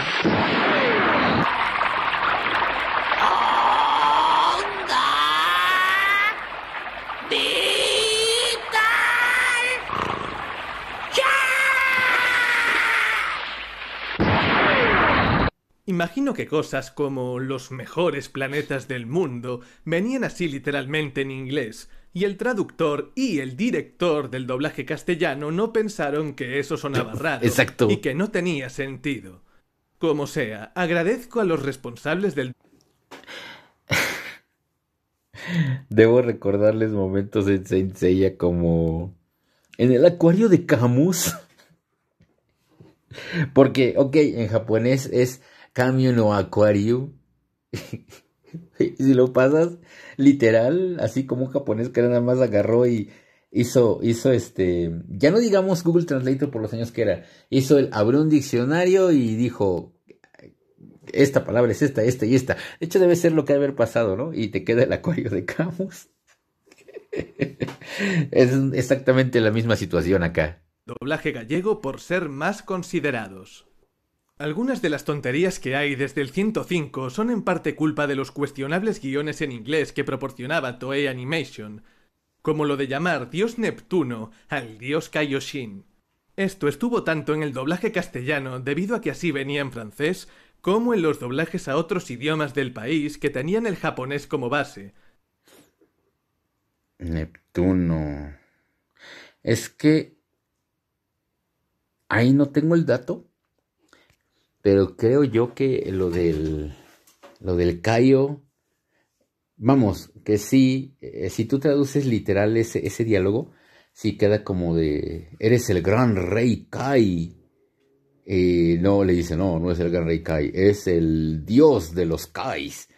Imagino que cosas como los mejores planetas del mundo venían así literalmente en inglés, y el traductor y el director del doblaje castellano no pensaron que eso sonaba [LAUGHS] raro y que no tenía sentido. Como sea, agradezco a los responsables del... [LAUGHS] Debo recordarles momentos en Senseiya como... En el acuario de Camus. [LAUGHS] Porque, ok, en japonés es Camion o acuario, [LAUGHS] si lo pasas literal, así como un japonés que nada más agarró y hizo, hizo este, ya no digamos Google Translator por los años que era, hizo el, abrió un diccionario y dijo, esta palabra es esta, esta y esta. De hecho, debe ser lo que debe haber pasado, ¿no? Y te queda el acuario de Camus. [LAUGHS] es exactamente la misma situación acá. Doblaje gallego por ser más considerados. Algunas de las tonterías que hay desde el 105 son en parte culpa de los cuestionables guiones en inglés que proporcionaba Toei Animation, como lo de llamar dios Neptuno al dios Kaioshin. Esto estuvo tanto en el doblaje castellano debido a que así venía en francés, como en los doblajes a otros idiomas del país que tenían el japonés como base. Neptuno. Es que... Ahí no tengo el dato, pero creo yo que lo del, lo del Cayo, vamos, que sí, eh, si tú traduces literal ese, ese diálogo, sí queda como de, eres el gran rey Kai. y eh, no, le dice, no, no es el gran rey Kai, es el dios de los Kais.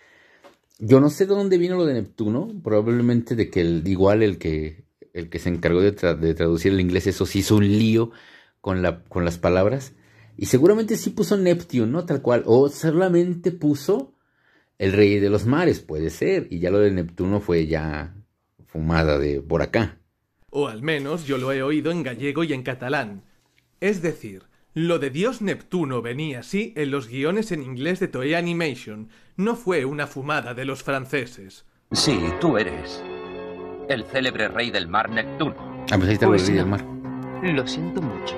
Yo no sé de dónde vino lo de Neptuno, probablemente de que igual el que, el que se encargó de, de traducir el inglés, eso sí hizo un lío con, la, con las palabras. Y seguramente sí puso Neptuno, ¿no? Tal cual. O solamente puso el rey de los mares, puede ser. Y ya lo de Neptuno fue ya fumada de por acá. O al menos yo lo he oído en gallego y en catalán. Es decir, lo de Dios Neptuno venía así en los guiones en inglés de Toei Animation. No fue una fumada de los franceses. Sí, tú eres. El célebre rey del mar Neptuno. Ah, pues el pues mar. Lo siento mucho.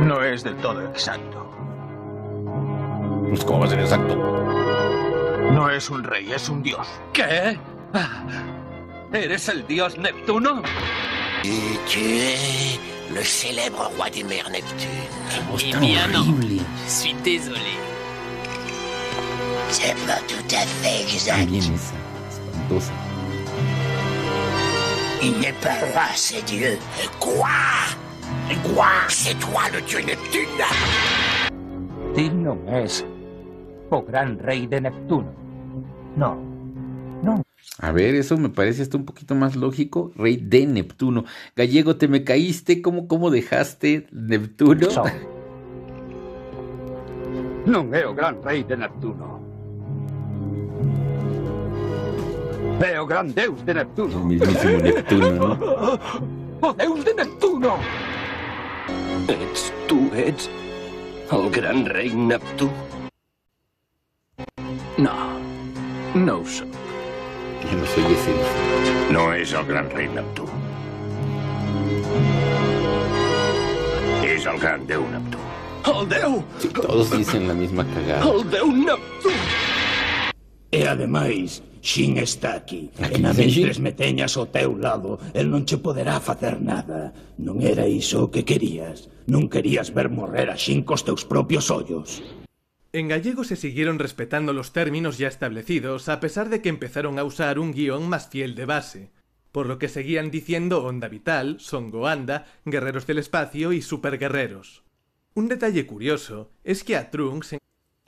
No es del todo exacto. Pues, ¿Cómo va a ser exacto? No es un rey, es un dios. ¿Qué? Ah, ¿Eres el dios Neptuno? Y tu le célèbre roi des mer Neptune. Eh no, suis désolé. C'est pas tout à fait exact. Il n'est pas roi, Dieu. Quoi ¡es toi le dieu Neptune Digno es, oh gran rey de Neptuno. No, no. A ver, eso me parece hasta un poquito más lógico. Rey de Neptuno. Gallego, te me caíste. ¿Cómo, cómo dejaste Neptuno? [LAUGHS] No, veo gran rey de Neptuno. Veo gran deus de Neptuno. El mismísimo Neptuno, ¿no? [LAUGHS] ¡Oh, deus de Neptuno! Ets, tu ets el gran rei Neptú? No, no ho sóc. Jo no soy Yecil. No és el gran rei Neptú. És el gran déu Neptú. ¡El déu! Tots todos dicen la misma cagada. ¡El déu Neptú! E ademais, Xin está aquí. aquí vez tres meteñas me teñas o lado, el non che poderá facer nada. Non era eso que querías. Non querías ver morrer a Shin cos teus propios hoyos. En gallego se siguieron respetando los términos ya establecidos, a pesar de que empezaron a usar un guión más fiel de base, por lo que seguían diciendo Onda Vital, Songoanda, Guerreros del Espacio y Superguerreros. Un detalle curioso es que a Trunks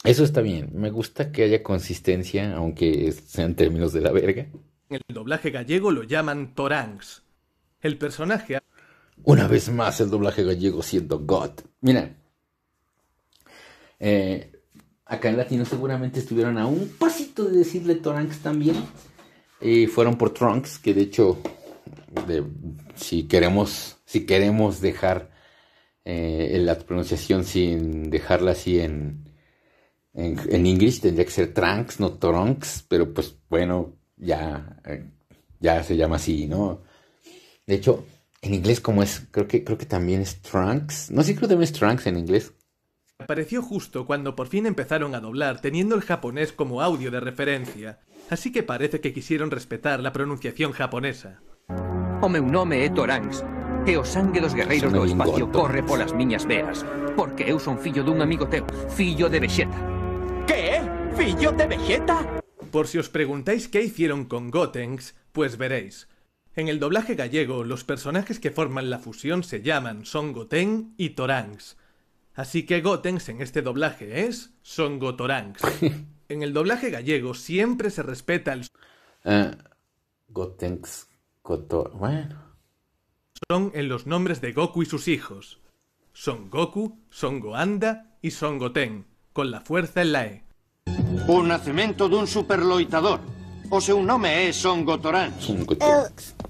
eso está bien. Me gusta que haya consistencia, aunque sean términos de la verga. el doblaje gallego lo llaman Torangs. El personaje. Una vez más, el doblaje gallego siendo God. Mira. Eh, acá en latino seguramente estuvieron a un pasito de decirle Torangs también. Y fueron por Trunks, que de hecho, si, queremos, si queremos dejar eh, la pronunciación sin dejarla así en en, inglés tendría que ser trunks, no trunks, pero pues bueno, ya, eh, ya se llama así, ¿no? De hecho, en inglés como es, creo que, creo que también es trunks. No sé, sí, creo que es trunks en inglés. Apareció justo cuando por fin empezaron a doblar, teniendo el japonés como audio de referencia. Así que parece que quisieron respetar la pronunciación japonesa. O un nome e eh, toranks e o sangue dos guerreiros do espacio corre las miñas veas, porque eu son de un amigo teu, fillo de Vexeta. ¿Qué? ¿Fillo de Vegeta? Por si os preguntáis qué hicieron con Gotenks, pues veréis. En el doblaje gallego, los personajes que forman la fusión se llaman Son Goten y Toranks. Así que Gotenks en este doblaje es Son Gotoranks. [LAUGHS] en el doblaje gallego siempre se respeta el... Uh, eh, Gotenks, Bueno. Son en los nombres de Goku y sus hijos. Son Goku, Son Goanda y Son Goten con la fuerza en la E. Un nacimiento de un superloitador. O su nombre es Son ¿Cómo eh,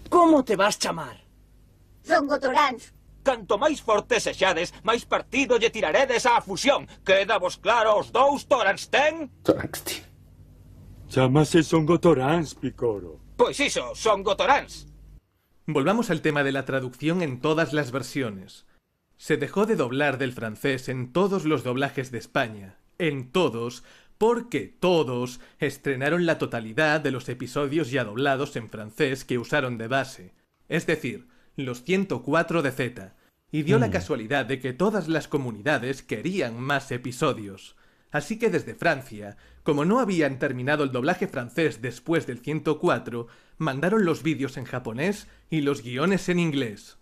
¿Cómo te vas chamar? Songo Gotorans. Canto máis se sexades, más partido tiraré de esa fusión. Queda vos claro os dous Torans ten? Torans ten. Picoro. Pues eso, Son Volvamos al tema de la traducción en todas las versiones. Se dejó de doblar del francés en todos los doblajes de España, en todos, porque todos estrenaron la totalidad de los episodios ya doblados en francés que usaron de base, es decir, los 104 de Z, y dio la mm. casualidad de que todas las comunidades querían más episodios. Así que desde Francia, como no habían terminado el doblaje francés después del 104, mandaron los vídeos en japonés y los guiones en inglés.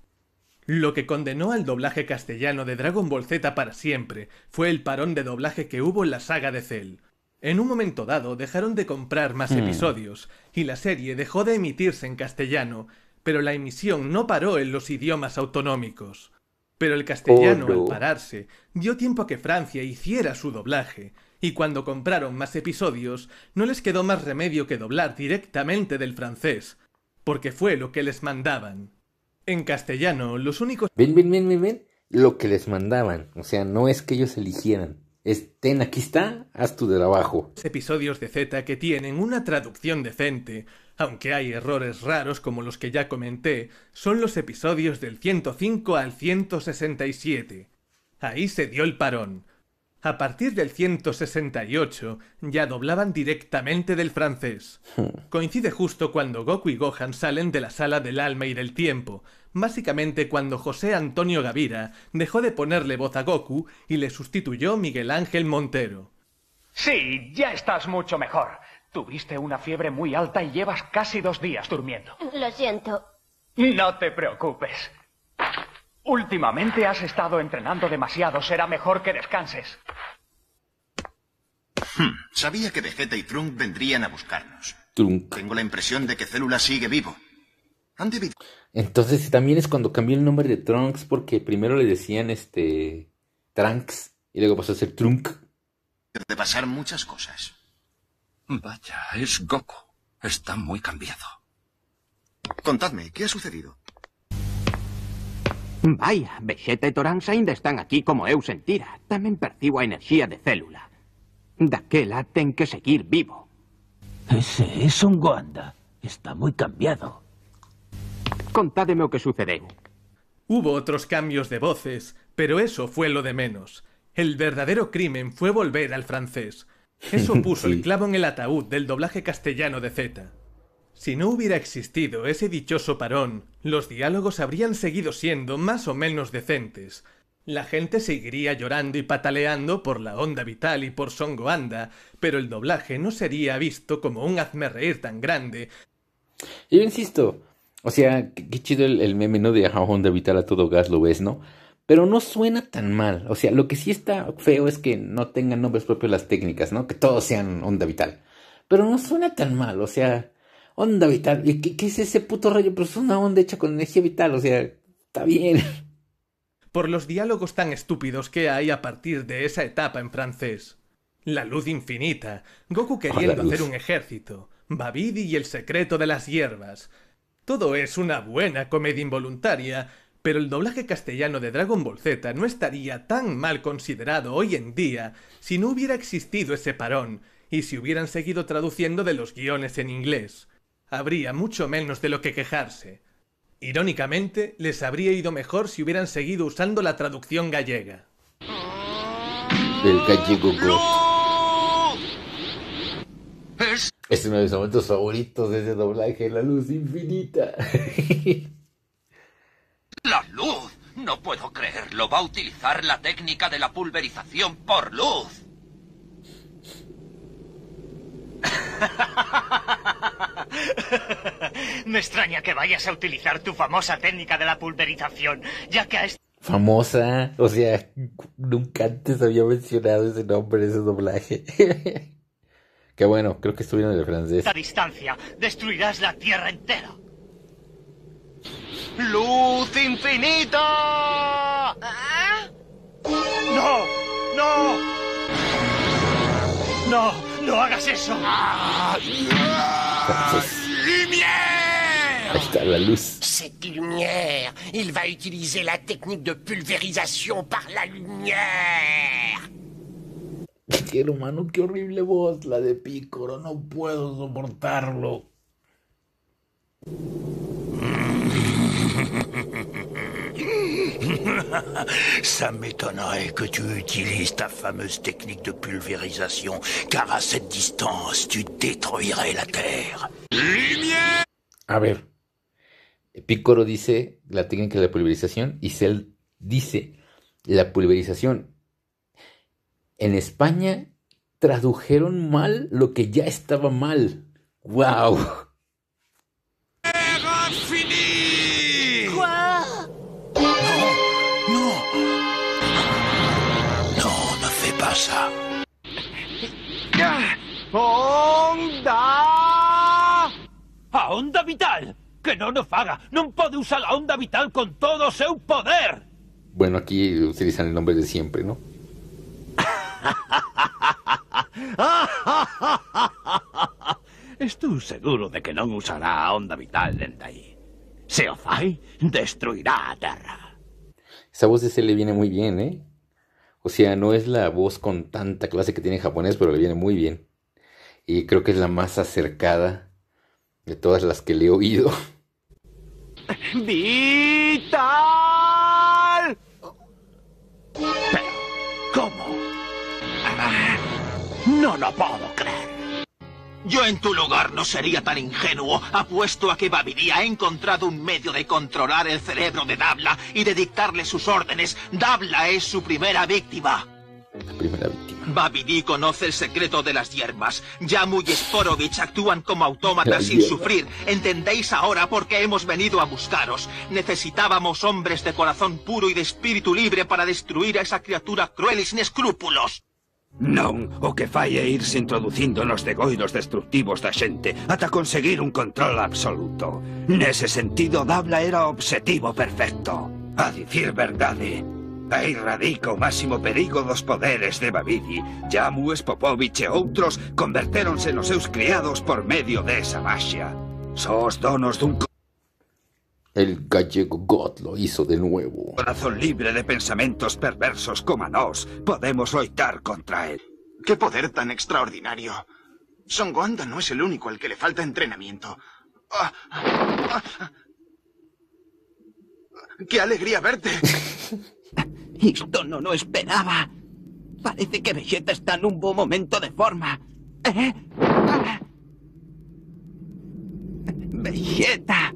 Lo que condenó al doblaje castellano de Dragon Ball Z para siempre fue el parón de doblaje que hubo en la saga de Cell. En un momento dado dejaron de comprar más hmm. episodios y la serie dejó de emitirse en castellano, pero la emisión no paró en los idiomas autonómicos. Pero el castellano, oh, al pararse, dio tiempo a que Francia hiciera su doblaje, y cuando compraron más episodios, no les quedó más remedio que doblar directamente del francés, porque fue lo que les mandaban. En castellano, los únicos... Ven, ven, ven, ven, ven, lo que les mandaban. O sea, no es que ellos eligieran. Estén, aquí está, haz tu trabajo. Episodios de Z que tienen una traducción decente, aunque hay errores raros como los que ya comenté, son los episodios del 105 al 167. Ahí se dio el parón a partir del 168 ya doblaban directamente del francés. Hmm. Coincide justo cuando Goku y Gohan salen de la sala del alma y del tiempo, básicamente cuando José Antonio Gavira dejó de ponerle voz a Goku y le sustituyó Miguel Ángel Montero. Sí, ya estás mucho mejor. Tuviste una fiebre muy alta y llevas casi dos días durmiendo. Lo siento. No te preocupes. Últimamente has estado entrenando demasiado. Será mejor que descanses. Hmm, sabía que Vegeta y Trunk vendrían a buscarnos. Trunk. Tengo la impresión de que Célula sigue vivo. Han debido... Entonces también es cuando cambió el nombre de Trunks porque primero le decían este Trunks y luego pasó a ser Trunk. De pasar muchas cosas. Vaya, es Goku. Está muy cambiado. Contadme, ¿qué ha sucedido? Vaya, Vegeta e Toranza ainda están aquí como eu sentira. también percibo a de célula. Daquela ten que seguir vivo. Ese es un Goanda. Está muy cambiado. Contádeme lo que sucede. Hubo otros cambios de voces, pero eso fue lo de menos. El verdadero crimen fue volver al francés. Eso [LAUGHS] puso el clavo en el ataúd del doblaje castellano de Z. Si no hubiera existido ese dichoso parón, los diálogos habrían seguido siendo más o menos decentes. La gente seguiría llorando y pataleando por la onda vital y por Songo Anda, pero el doblaje no sería visto como un hazme reír tan grande. Yo insisto, o sea, qué chido el, meme, ¿no? De a onda vital a todo gas lo ves, ¿no? Pero no suena tan mal. O sea, lo que sí está feo es que no tengan nombres propios las técnicas, ¿no? Que todos sean onda vital. Pero no suena tan mal, o sea, onda vital. ¿Qué, es ese puto rayo? Pero es una onda hecha con energía vital, o sea, está bien. Por los diálogos tan estúpidos que hay a partir de esa etapa en francés. La luz infinita, Goku ah, queriendo hacer un ejército, Babidi y el secreto de las hierbas. Todo es una buena comedia involuntaria, pero el doblaje castellano de Dragon Ball Z no estaría tan mal considerado hoy en día si no hubiera existido ese parón y si hubieran seguido traduciendo de los guiones en inglés habría mucho menos de lo que quejarse. Irónicamente, les habría ido mejor si hubieran seguido usando la traducción gallega. El es... es uno de mis momentos favoritos de ese doblaje, la luz infinita. [LAUGHS] ¡La luz! No puedo creerlo. Va a utilizar la técnica de la pulverización por luz. [LAUGHS] [LAUGHS] Me extraña que vayas a utilizar tu famosa técnica de la pulverización, ya que a Famosa, o sea, nunca antes había mencionado ese nombre, ese doblaje. [LAUGHS] Qué bueno, creo que estuvieron en el francés. A distancia, destruirás la tierra entera. ¡Luz infinita! ¡Ah! ¡No! ¡No! ¡No! Dora ah, La Lumière la Cette lumière, il va utiliser la technique de pulvérisation par la lumière. Quel humano, qué horrible voz la de Piccolo, no puedo soportarlo. [LAUGHS] [LAUGHS] Ça m'étonnerait que tu utilises ta fameuse technique de pulvérisation, car à cette distance, tu détruirais la Terre. Lumière A ver. dice la técnica de pulverización y Cell dice la pulverización. En España tradujeron mal lo que ya estaba mal. ¡Wow! onda vital que no nos faga. no puede usar la onda vital con todo su poder. Bueno, aquí utilizan el nombre de siempre, ¿no? [LAUGHS] estoy seguro de que no usará a onda vital de ahí. Se destruirá a Terra. Esa voz de ese le viene muy bien, ¿eh? O sea, no es la voz con tanta clase que tiene japonés, pero le viene muy bien. Y creo que es la más acercada de todas las que le he oído. [LAUGHS] ¡Vital! ¿cómo? Ah, no lo puedo creer. Yo en tu lugar no sería tan ingenuo. Apuesto a que Babidi ha encontrado un medio de controlar el cerebro de Dabla y de dictarle sus órdenes. Dabla es su primera víctima. La primera víctima. Babidi conoce el secreto de las hierbas. Yamu y Sporovich actúan como autómatas sin sufrir. ¿Entendéis ahora por qué hemos venido a buscaros? Necesitábamos hombres de corazón puro y de espíritu libre para destruir a esa criatura cruel y sin escrúpulos. No, o que falle irse introduciendo en los degoidos destructivos la gente Hasta conseguir un control absoluto. En ese sentido, Dabla era objetivo perfecto. A decir verdad. Eh, hay radica máximo perigo los poderes de Babidi. Yamu, Spopovich e otros, convertéronse en seus criados por medio de esa magia. Sos donos de dun... El gallego God lo hizo de nuevo. Corazón libre de pensamientos perversos como nos, podemos loitar contra él. ¡Qué poder tan extraordinario! Son Goanda no es el único al que le falta entrenamiento. Ah, ah, ah. ¡Qué alegría verte! [LAUGHS] Esto no lo esperaba. Parece que Vegeta está en un buen momento de forma. ¿Eh? Ah. ¡Vegeta!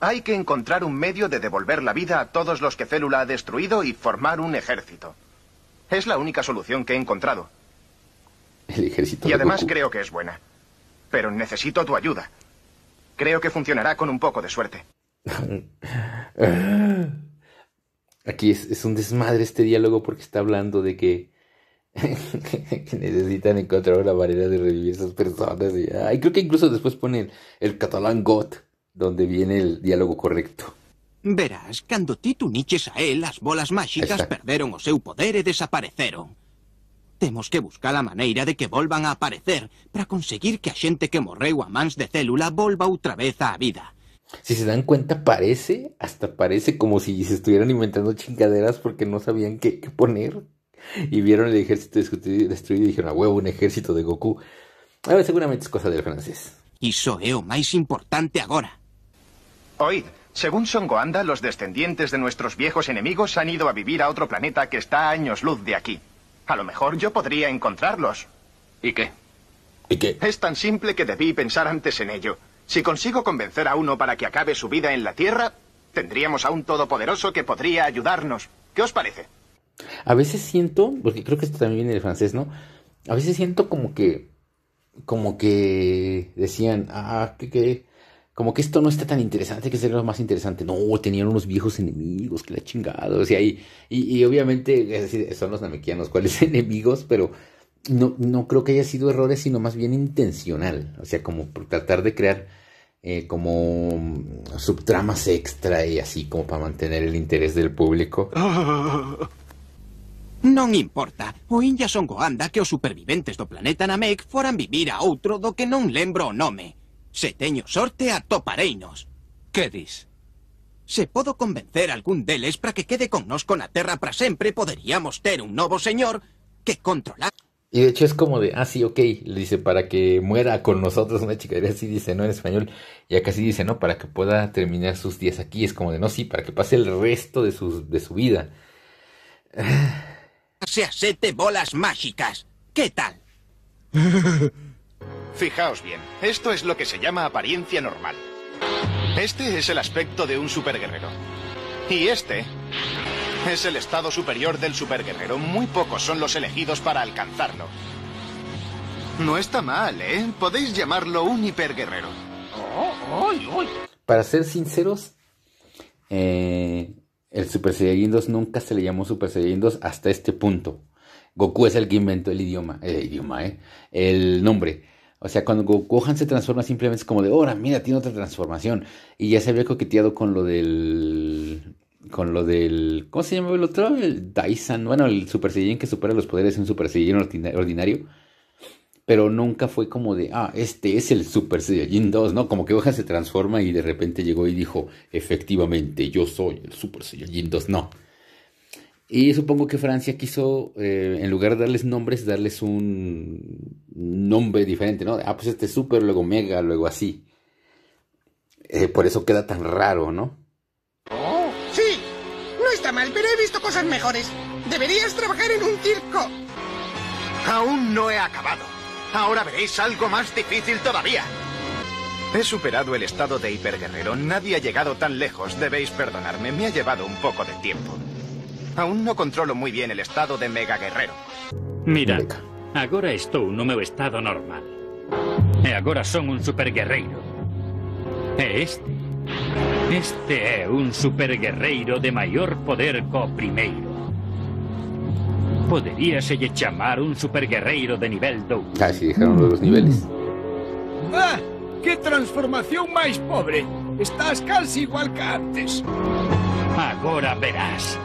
Hay que encontrar un medio de devolver la vida a todos los que Célula ha destruido y formar un ejército. Es la única solución que he encontrado. El ejército. Y además creo que es buena. Pero necesito tu ayuda. Creo que funcionará con un poco de suerte. [LAUGHS] Aquí es, un desmadre este diálogo porque está hablando de que, [LAUGHS] necesitan encontrar una manera de revivir esas personas. Y, ah, creo que incluso después pone el, catalán got, donde viene el diálogo correcto. Verás, cuando ti a él, las bolas mágicas perderon o seu poder y e desaparecieron. Tenemos que buscar la manera de que vuelvan a aparecer para conseguir que a gente que morreu a mans de célula volva otra vez a vida. Si se dan cuenta, parece, hasta parece como si se estuvieran inventando chingaderas porque no sabían qué, poner. Y vieron el ejército destruido y dijeron, a huevo, un ejército de Goku. A ver, seguramente es cosa del francés. Y Soeo más importante ahora Oíd, según Son Goanda, los descendientes de nuestros viejos enemigos han ido a vivir a otro planeta que está a años luz de aquí. A lo mejor yo podría encontrarlos. ¿Y qué? ¿Y qué? Es tan simple que debí pensar antes en ello. Si consigo convencer a uno para que acabe su vida en la Tierra, tendríamos a un todopoderoso que podría ayudarnos. ¿Qué os parece? A veces siento, porque creo que esto también viene del francés, ¿no? A veces siento como que, como que decían, ah, que, como que esto no está tan interesante, que sería lo más interesante. No, tenían unos viejos enemigos, que la chingada, o sea, y, y, obviamente es decir, son los namequianos, ¿cuáles [LAUGHS] enemigos? Pero no, no creo que haya sido errores, sino más bien intencional, o sea, como por tratar de crear eh, como mm, subtramas extra y así como para mantener el interés del público. [LAUGHS] No importa, o ya son goanda que os supervivientes do planeta Namek fueran vivir a otro do que un lembro o nome. Se teño sorte topareinos. ¿Qué dis? Se puedo convencer algún deles para que quede con con la Tierra para siempre? Podríamos tener un nuevo señor que controlar... Y de hecho es como de, ah, sí, ok, le dice, para que muera con nosotros una chica, y así dice, ¿no? En español, y acá sí dice, ¿no? Para que pueda terminar sus días aquí, es como de, no, sí, para que pase el resto de, sus, de su vida. [SIGHS] Se sete bolas mágicas, ¿qué tal? [LAUGHS] Fijaos bien, esto es lo que se llama apariencia normal. Este es el aspecto de un superguerrero. Y este es el estado superior del superguerrero. Muy pocos son los elegidos para alcanzarlo. No está mal, ¿eh? Podéis llamarlo un hiperguerrero. Oh, para ser sinceros, eh, el Super Saiyajin 2 nunca se le llamó Super Saiyajin 2 hasta este punto. Goku es el que inventó el idioma, el eh, idioma, ¿eh? El nombre. O sea, cuando Goku Han se transforma simplemente es como de, ahora, mira, tiene otra transformación. Y ya se había coqueteado con lo del con lo del. ¿Cómo se llama el otro? El Dyson. Bueno, el Super Saiyajin que supera los poderes Es un Super Saiyajin ordinario. Pero nunca fue como de, ah, este es el Super Saiyajin 2, ¿no? Como que hoja se transforma y de repente llegó y dijo, efectivamente, yo soy el Super Saiyajin 2, no. Y supongo que Francia quiso, eh, en lugar de darles nombres, darles un nombre diferente, ¿no? Ah, pues este es Super, luego Mega, luego así. Eh, por eso queda tan raro, ¿no? cosas mejores. Deberías trabajar en un circo. Aún no he acabado. Ahora veréis algo más difícil todavía. He superado el estado de hiperguerrero. Nadie ha llegado tan lejos. Debéis perdonarme. Me ha llevado un poco de tiempo. Aún no controlo muy bien el estado de mega guerrero. Mirad, estoy en un nuevo estado normal. Y e ahora son un superguerrero. E este Este é un superguerreiro de maior poder co primeiro. lle chamar un superguerreiro de nivel 2. Casi ah, dejaron los niveles. Ah, que transformación máis pobre. Estás casi igual que antes. Agora verás.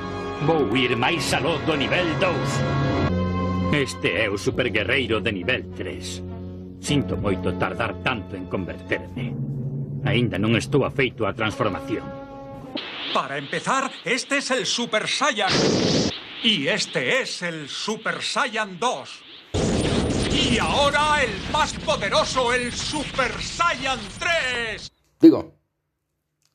Vou ir máis aló do nivel 2. Este é o superguerreiro de nivel 3. Sinto moito tardar tanto en converterme. Ainda no estuvo afeito a transformación. Para empezar, este es el Super Saiyan. Y este es el Super Saiyan 2. Y ahora el más poderoso, el Super Saiyan 3. Digo,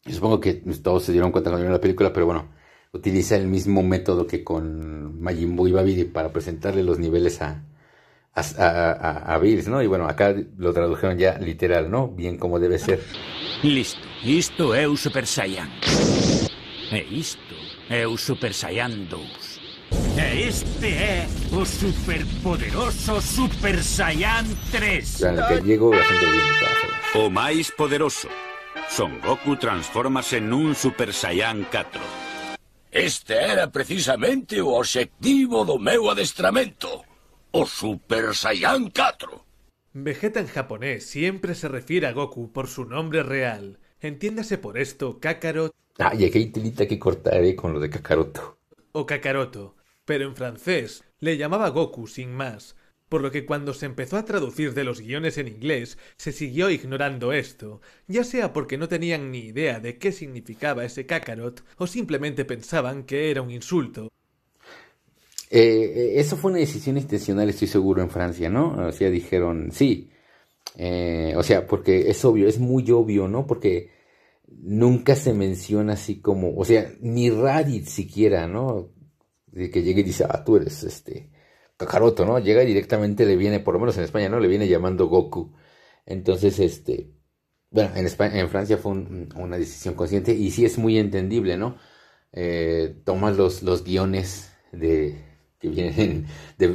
supongo que todos se dieron cuenta cuando vieron la película, pero bueno, utiliza el mismo método que con Majin Buu y Babidi para presentarle los niveles a, a, a, Bills, ¿no? Y bueno, acá lo tradujeron ya literal, ¿no? Bien como debe ser. Listo, listo es un Super Saiyan. E isto é Super Saiyan 2. E este é o superpoderoso Super Saiyan 3. que llego O más poderoso. Son Goku transformase un Super Saiyan 4. Este era precisamente o objetivo de meu adestramento o Super Saiyan 4. Vegeta en japonés siempre se refiere a Goku por su nombre real. Entiéndase por esto Kakarot. Ay, ah, aquí que cortaré eh, con lo de Kakaroto. O Kakaroto. Pero en francés le llamaba Goku sin más, por lo que cuando se empezó a traducir de los guiones en inglés, se siguió ignorando esto, ya sea porque no tenían ni idea de qué significaba ese Kakarot, o simplemente pensaban que era un insulto, eh, eh, eso fue una decisión intencional, estoy seguro, en Francia, ¿no? O sea, dijeron, sí. Eh, o sea, porque es obvio, es muy obvio, ¿no? Porque nunca se menciona así como, o sea, ni Raditz siquiera, ¿no? De que llegue y dice, ah, tú eres este Kakaroto, ¿no? Llega directamente le viene, por lo menos en España, ¿no? Le viene llamando Goku. Entonces, este, bueno, en, en Francia fue una decisión consciente y sí es muy entendible, ¿no? Eh, tomas los, los guiones de, que vienen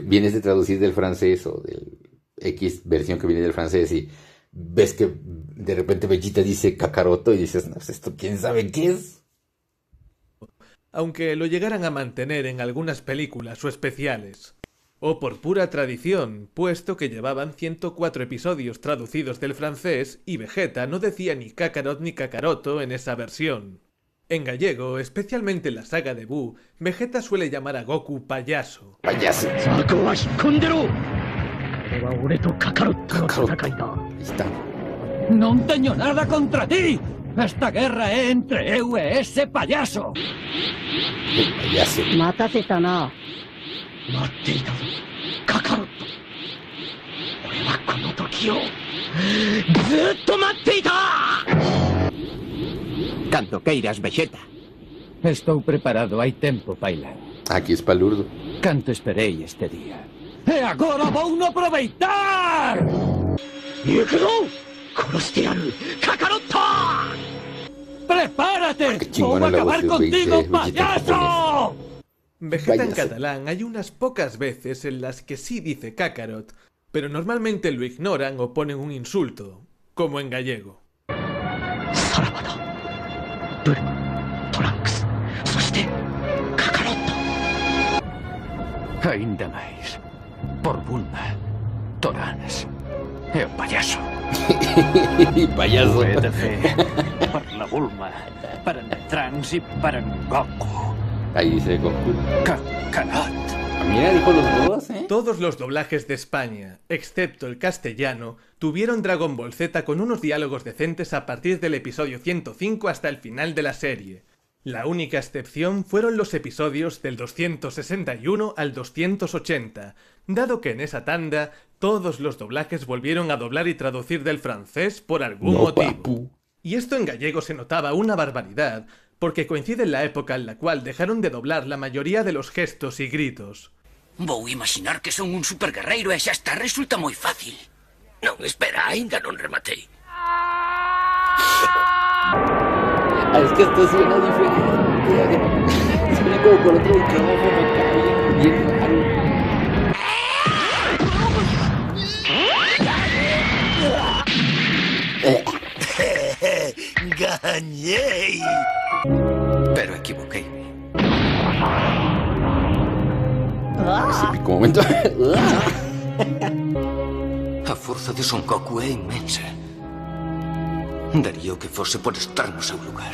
vienes de traducir del francés o del X versión que viene del francés y ves que de repente Vegeta dice cacaroto y dices, esto quién sabe qué es. Aunque lo llegaran a mantener en algunas películas o especiales, o por pura tradición, puesto que llevaban 104 episodios traducidos del francés y Vegeta no decía ni Kakarot ni Kakaroto en esa versión. En gallego, especialmente en la saga de Buu, Vegeta suele llamar a Goku payaso. ¡Payaso! ¡No tengo nada contra ti! ¡Esta guerra es entre eu y ese payaso! ¡Payaso! ¡Mataste na! ¡Matte ¡Kakaroto! ¡Ore wa kono toki o... ¡Zutto matte que irás, Vegeta. Estoy preparado, hay tiempo, Paila. Aquí es palurdo. Canto esperei este día. E agora vou no aproveitar! Yukudo! Coroste al Kakarotto! ¡Prepárate! Ah, a acabar contigo, eh, payaso! Vegeta en catalán hay unas pocas veces en las que sí dice Kakarot, pero normalmente lo ignoran o ponen un insulto, como en gallego. ブルトランクスそしてカカロット Ainda más por Bulma Torans el payaso y [LAUGHS] payaso UEDF por la Bulma para el Trunks para per Goku ahí dice Goku Kakarot ¿eh? Todos los doblajes de España, excepto el castellano, tuvieron Dragon Ball Z con unos diálogos decentes a partir del episodio 105 hasta el final de la serie. La única excepción fueron los episodios del 261 al 280, dado que en esa tanda todos los doblajes volvieron a doblar y traducir del francés por algún motivo. Y esto en gallego se notaba una barbaridad, porque coincide en la época en la cual dejaron de doblar la mayoría de los gestos y gritos. a imaginar que son un superguerrero y ya está, resulta muy fácil. No, espera, ainda no rematei. Ah, es que esto suena diferente. Suena como con otro micrófono, [LAUGHS] Pero equivoqué. ¿Qué ah. como momento. [LAUGHS] A fuerza de Goku es inmensa. Daría que fuese por estarnos a un lugar.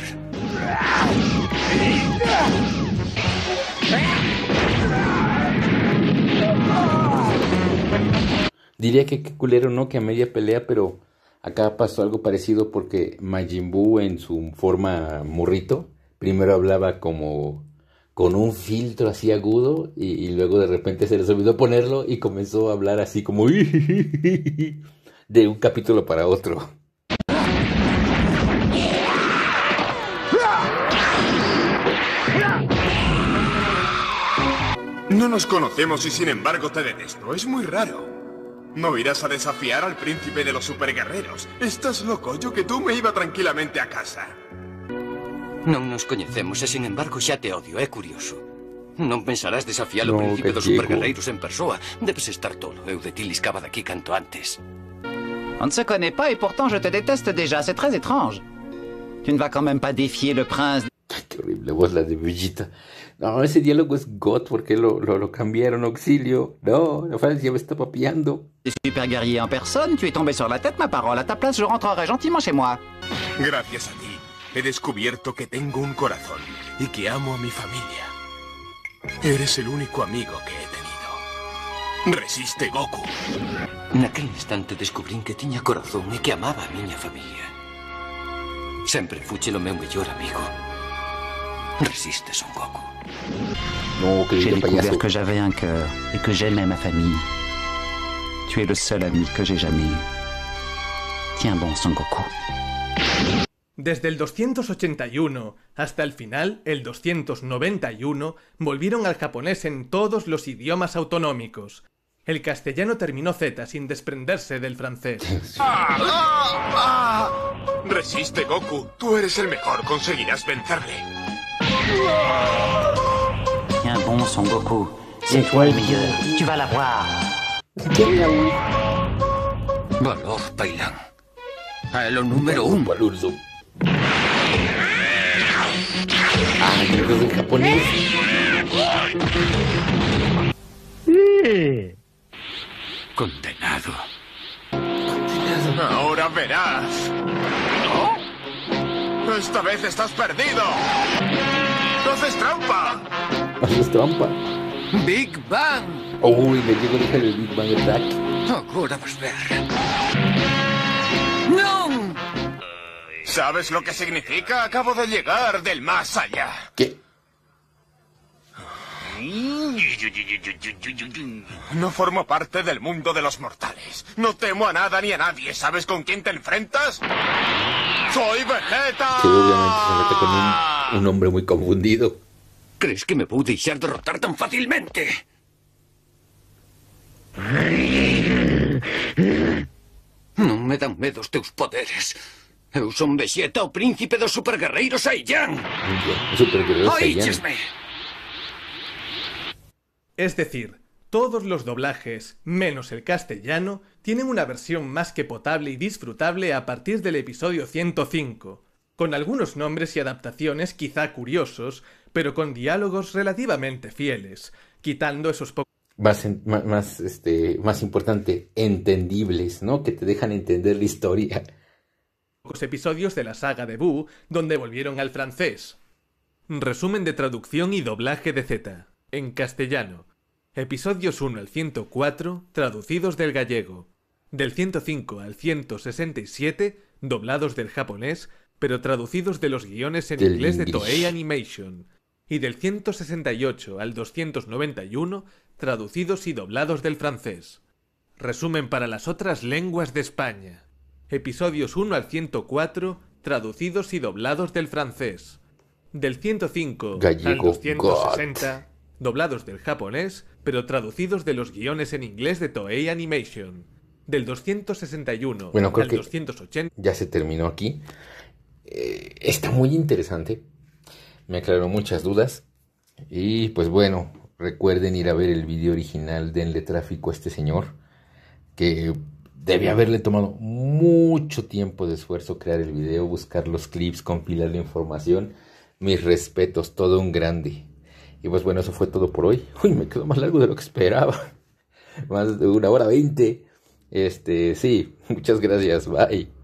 Diría que culero, ¿no? Que a media pelea, pero Acá pasó algo parecido porque Majin Buu en su forma morrito, primero hablaba como con un filtro así agudo y, y, luego de repente se les olvidó ponerlo y comenzó a hablar así como [LAUGHS] de un capítulo para otro. No nos conocemos y sin embargo te detesto. Es muy raro. No irás a desafiar al príncipe de los superguerreros. Estás loco, yo que tú me iba tranquilamente a casa. No nos conocemos, y sin embargo ya te odio, es curioso. No pensarás desafiar al príncipe de los superguerreros en persona. Debes estar todo eu de aquí de aquí canto antes. On se connaît pas et pourtant je te déteste déjà, c'est très étrange. Tu ne vas quand même pas défier le prince... Qué horrible voz la de no, ese diálogo es God porque lo, lo, cambiaron, auxilio. No, Rafael ya me está Es Super guerrier en persona. tu es tombé sur la tête, ma parole. A ta place, yo rentrerai gentiment chez moi. Gracias a ti, he descubierto que tengo un corazón y que amo a mi familia. Eres el único amigo que he tenido. Resiste, Goku. En aquel instante descubrí que tenía corazón y que amaba a mi familia. Siempre fuche lo mejor amigo. Resiste, Son Goku que un que ma famille. Tu que Son Goku. Desde el 281 hasta el final, el 291, volvieron al japonés en todos los idiomas autonómicos. El castellano terminó Z sin desprenderse del francés. [LAUGHS] Resiste, Goku. Tú eres el mejor. Conseguirás vencerle. Un bon Son Goku, c'est toi le meilleur, tu vas l'avoir. Valor Tailand. A lo número uno. Palurzo. Ah, ah creo japonés. Eh. Condenado. Ahora verás. Esta vez estás perdido haces trampa! ¿Haces trampa? Big Bang. Uy, me llegó el Big Bang Attack. a ver. ¡No! ¿Sabes lo que significa? Acabo de llegar del más allá. ¿Qué? No formo parte del mundo de los mortales. No temo a nada ni a nadie. ¿Sabes con quién te enfrentas? ¡Soy Vegeta! Que se mete con un, hombre muy confundido. ¿Crees que me puedo dejar derrotar tan fácilmente? No me dan miedo tus tus poderes. Eu son Vegeta, o príncipe dos superguerreiros Saiyan. Superguerreiros Saiyan. Es decir, todos los doblajes, menos el castellano, tienen una versión más que potable y disfrutable a partir del episodio 105, con algunos nombres y adaptaciones quizá curiosos, pero con diálogos relativamente fieles, quitando esos pocos... Más, este, más importante, entendibles, ¿no? Que te dejan entender la historia. Pocos episodios de la saga de donde volvieron al francés. Resumen de traducción y doblaje de Z, en castellano. Episodios 1 al 104, traducidos del gallego. Del 105 al 167, doblados del japonés, pero traducidos de los guiones en inglés de Toei Animation. Y del 168 al 291, traducidos y doblados del francés. Resumen para las otras lenguas de España. Episodios 1 al 104, traducidos y doblados del francés. Del 105 al 260, doblados del japonés, pero traducidos de los guiones en inglés de Toei Animation, del 261 bueno, creo que 280. Ya se terminó aquí. Eh, está muy interesante, me aclaró muchas dudas y pues bueno, recuerden ir a ver el video original, denle tráfico a este señor, que debe haberle tomado mucho tiempo de esfuerzo crear el video, buscar los clips, compilar la información. Mis respetos, todo un grande. Y pues bueno, eso fue todo por hoy. [LAUGHS] Uy, me quedó más largo de lo que esperaba. [LAUGHS] Más de una hora veinte. Este, sí, [LAUGHS] muchas gracias. Bye.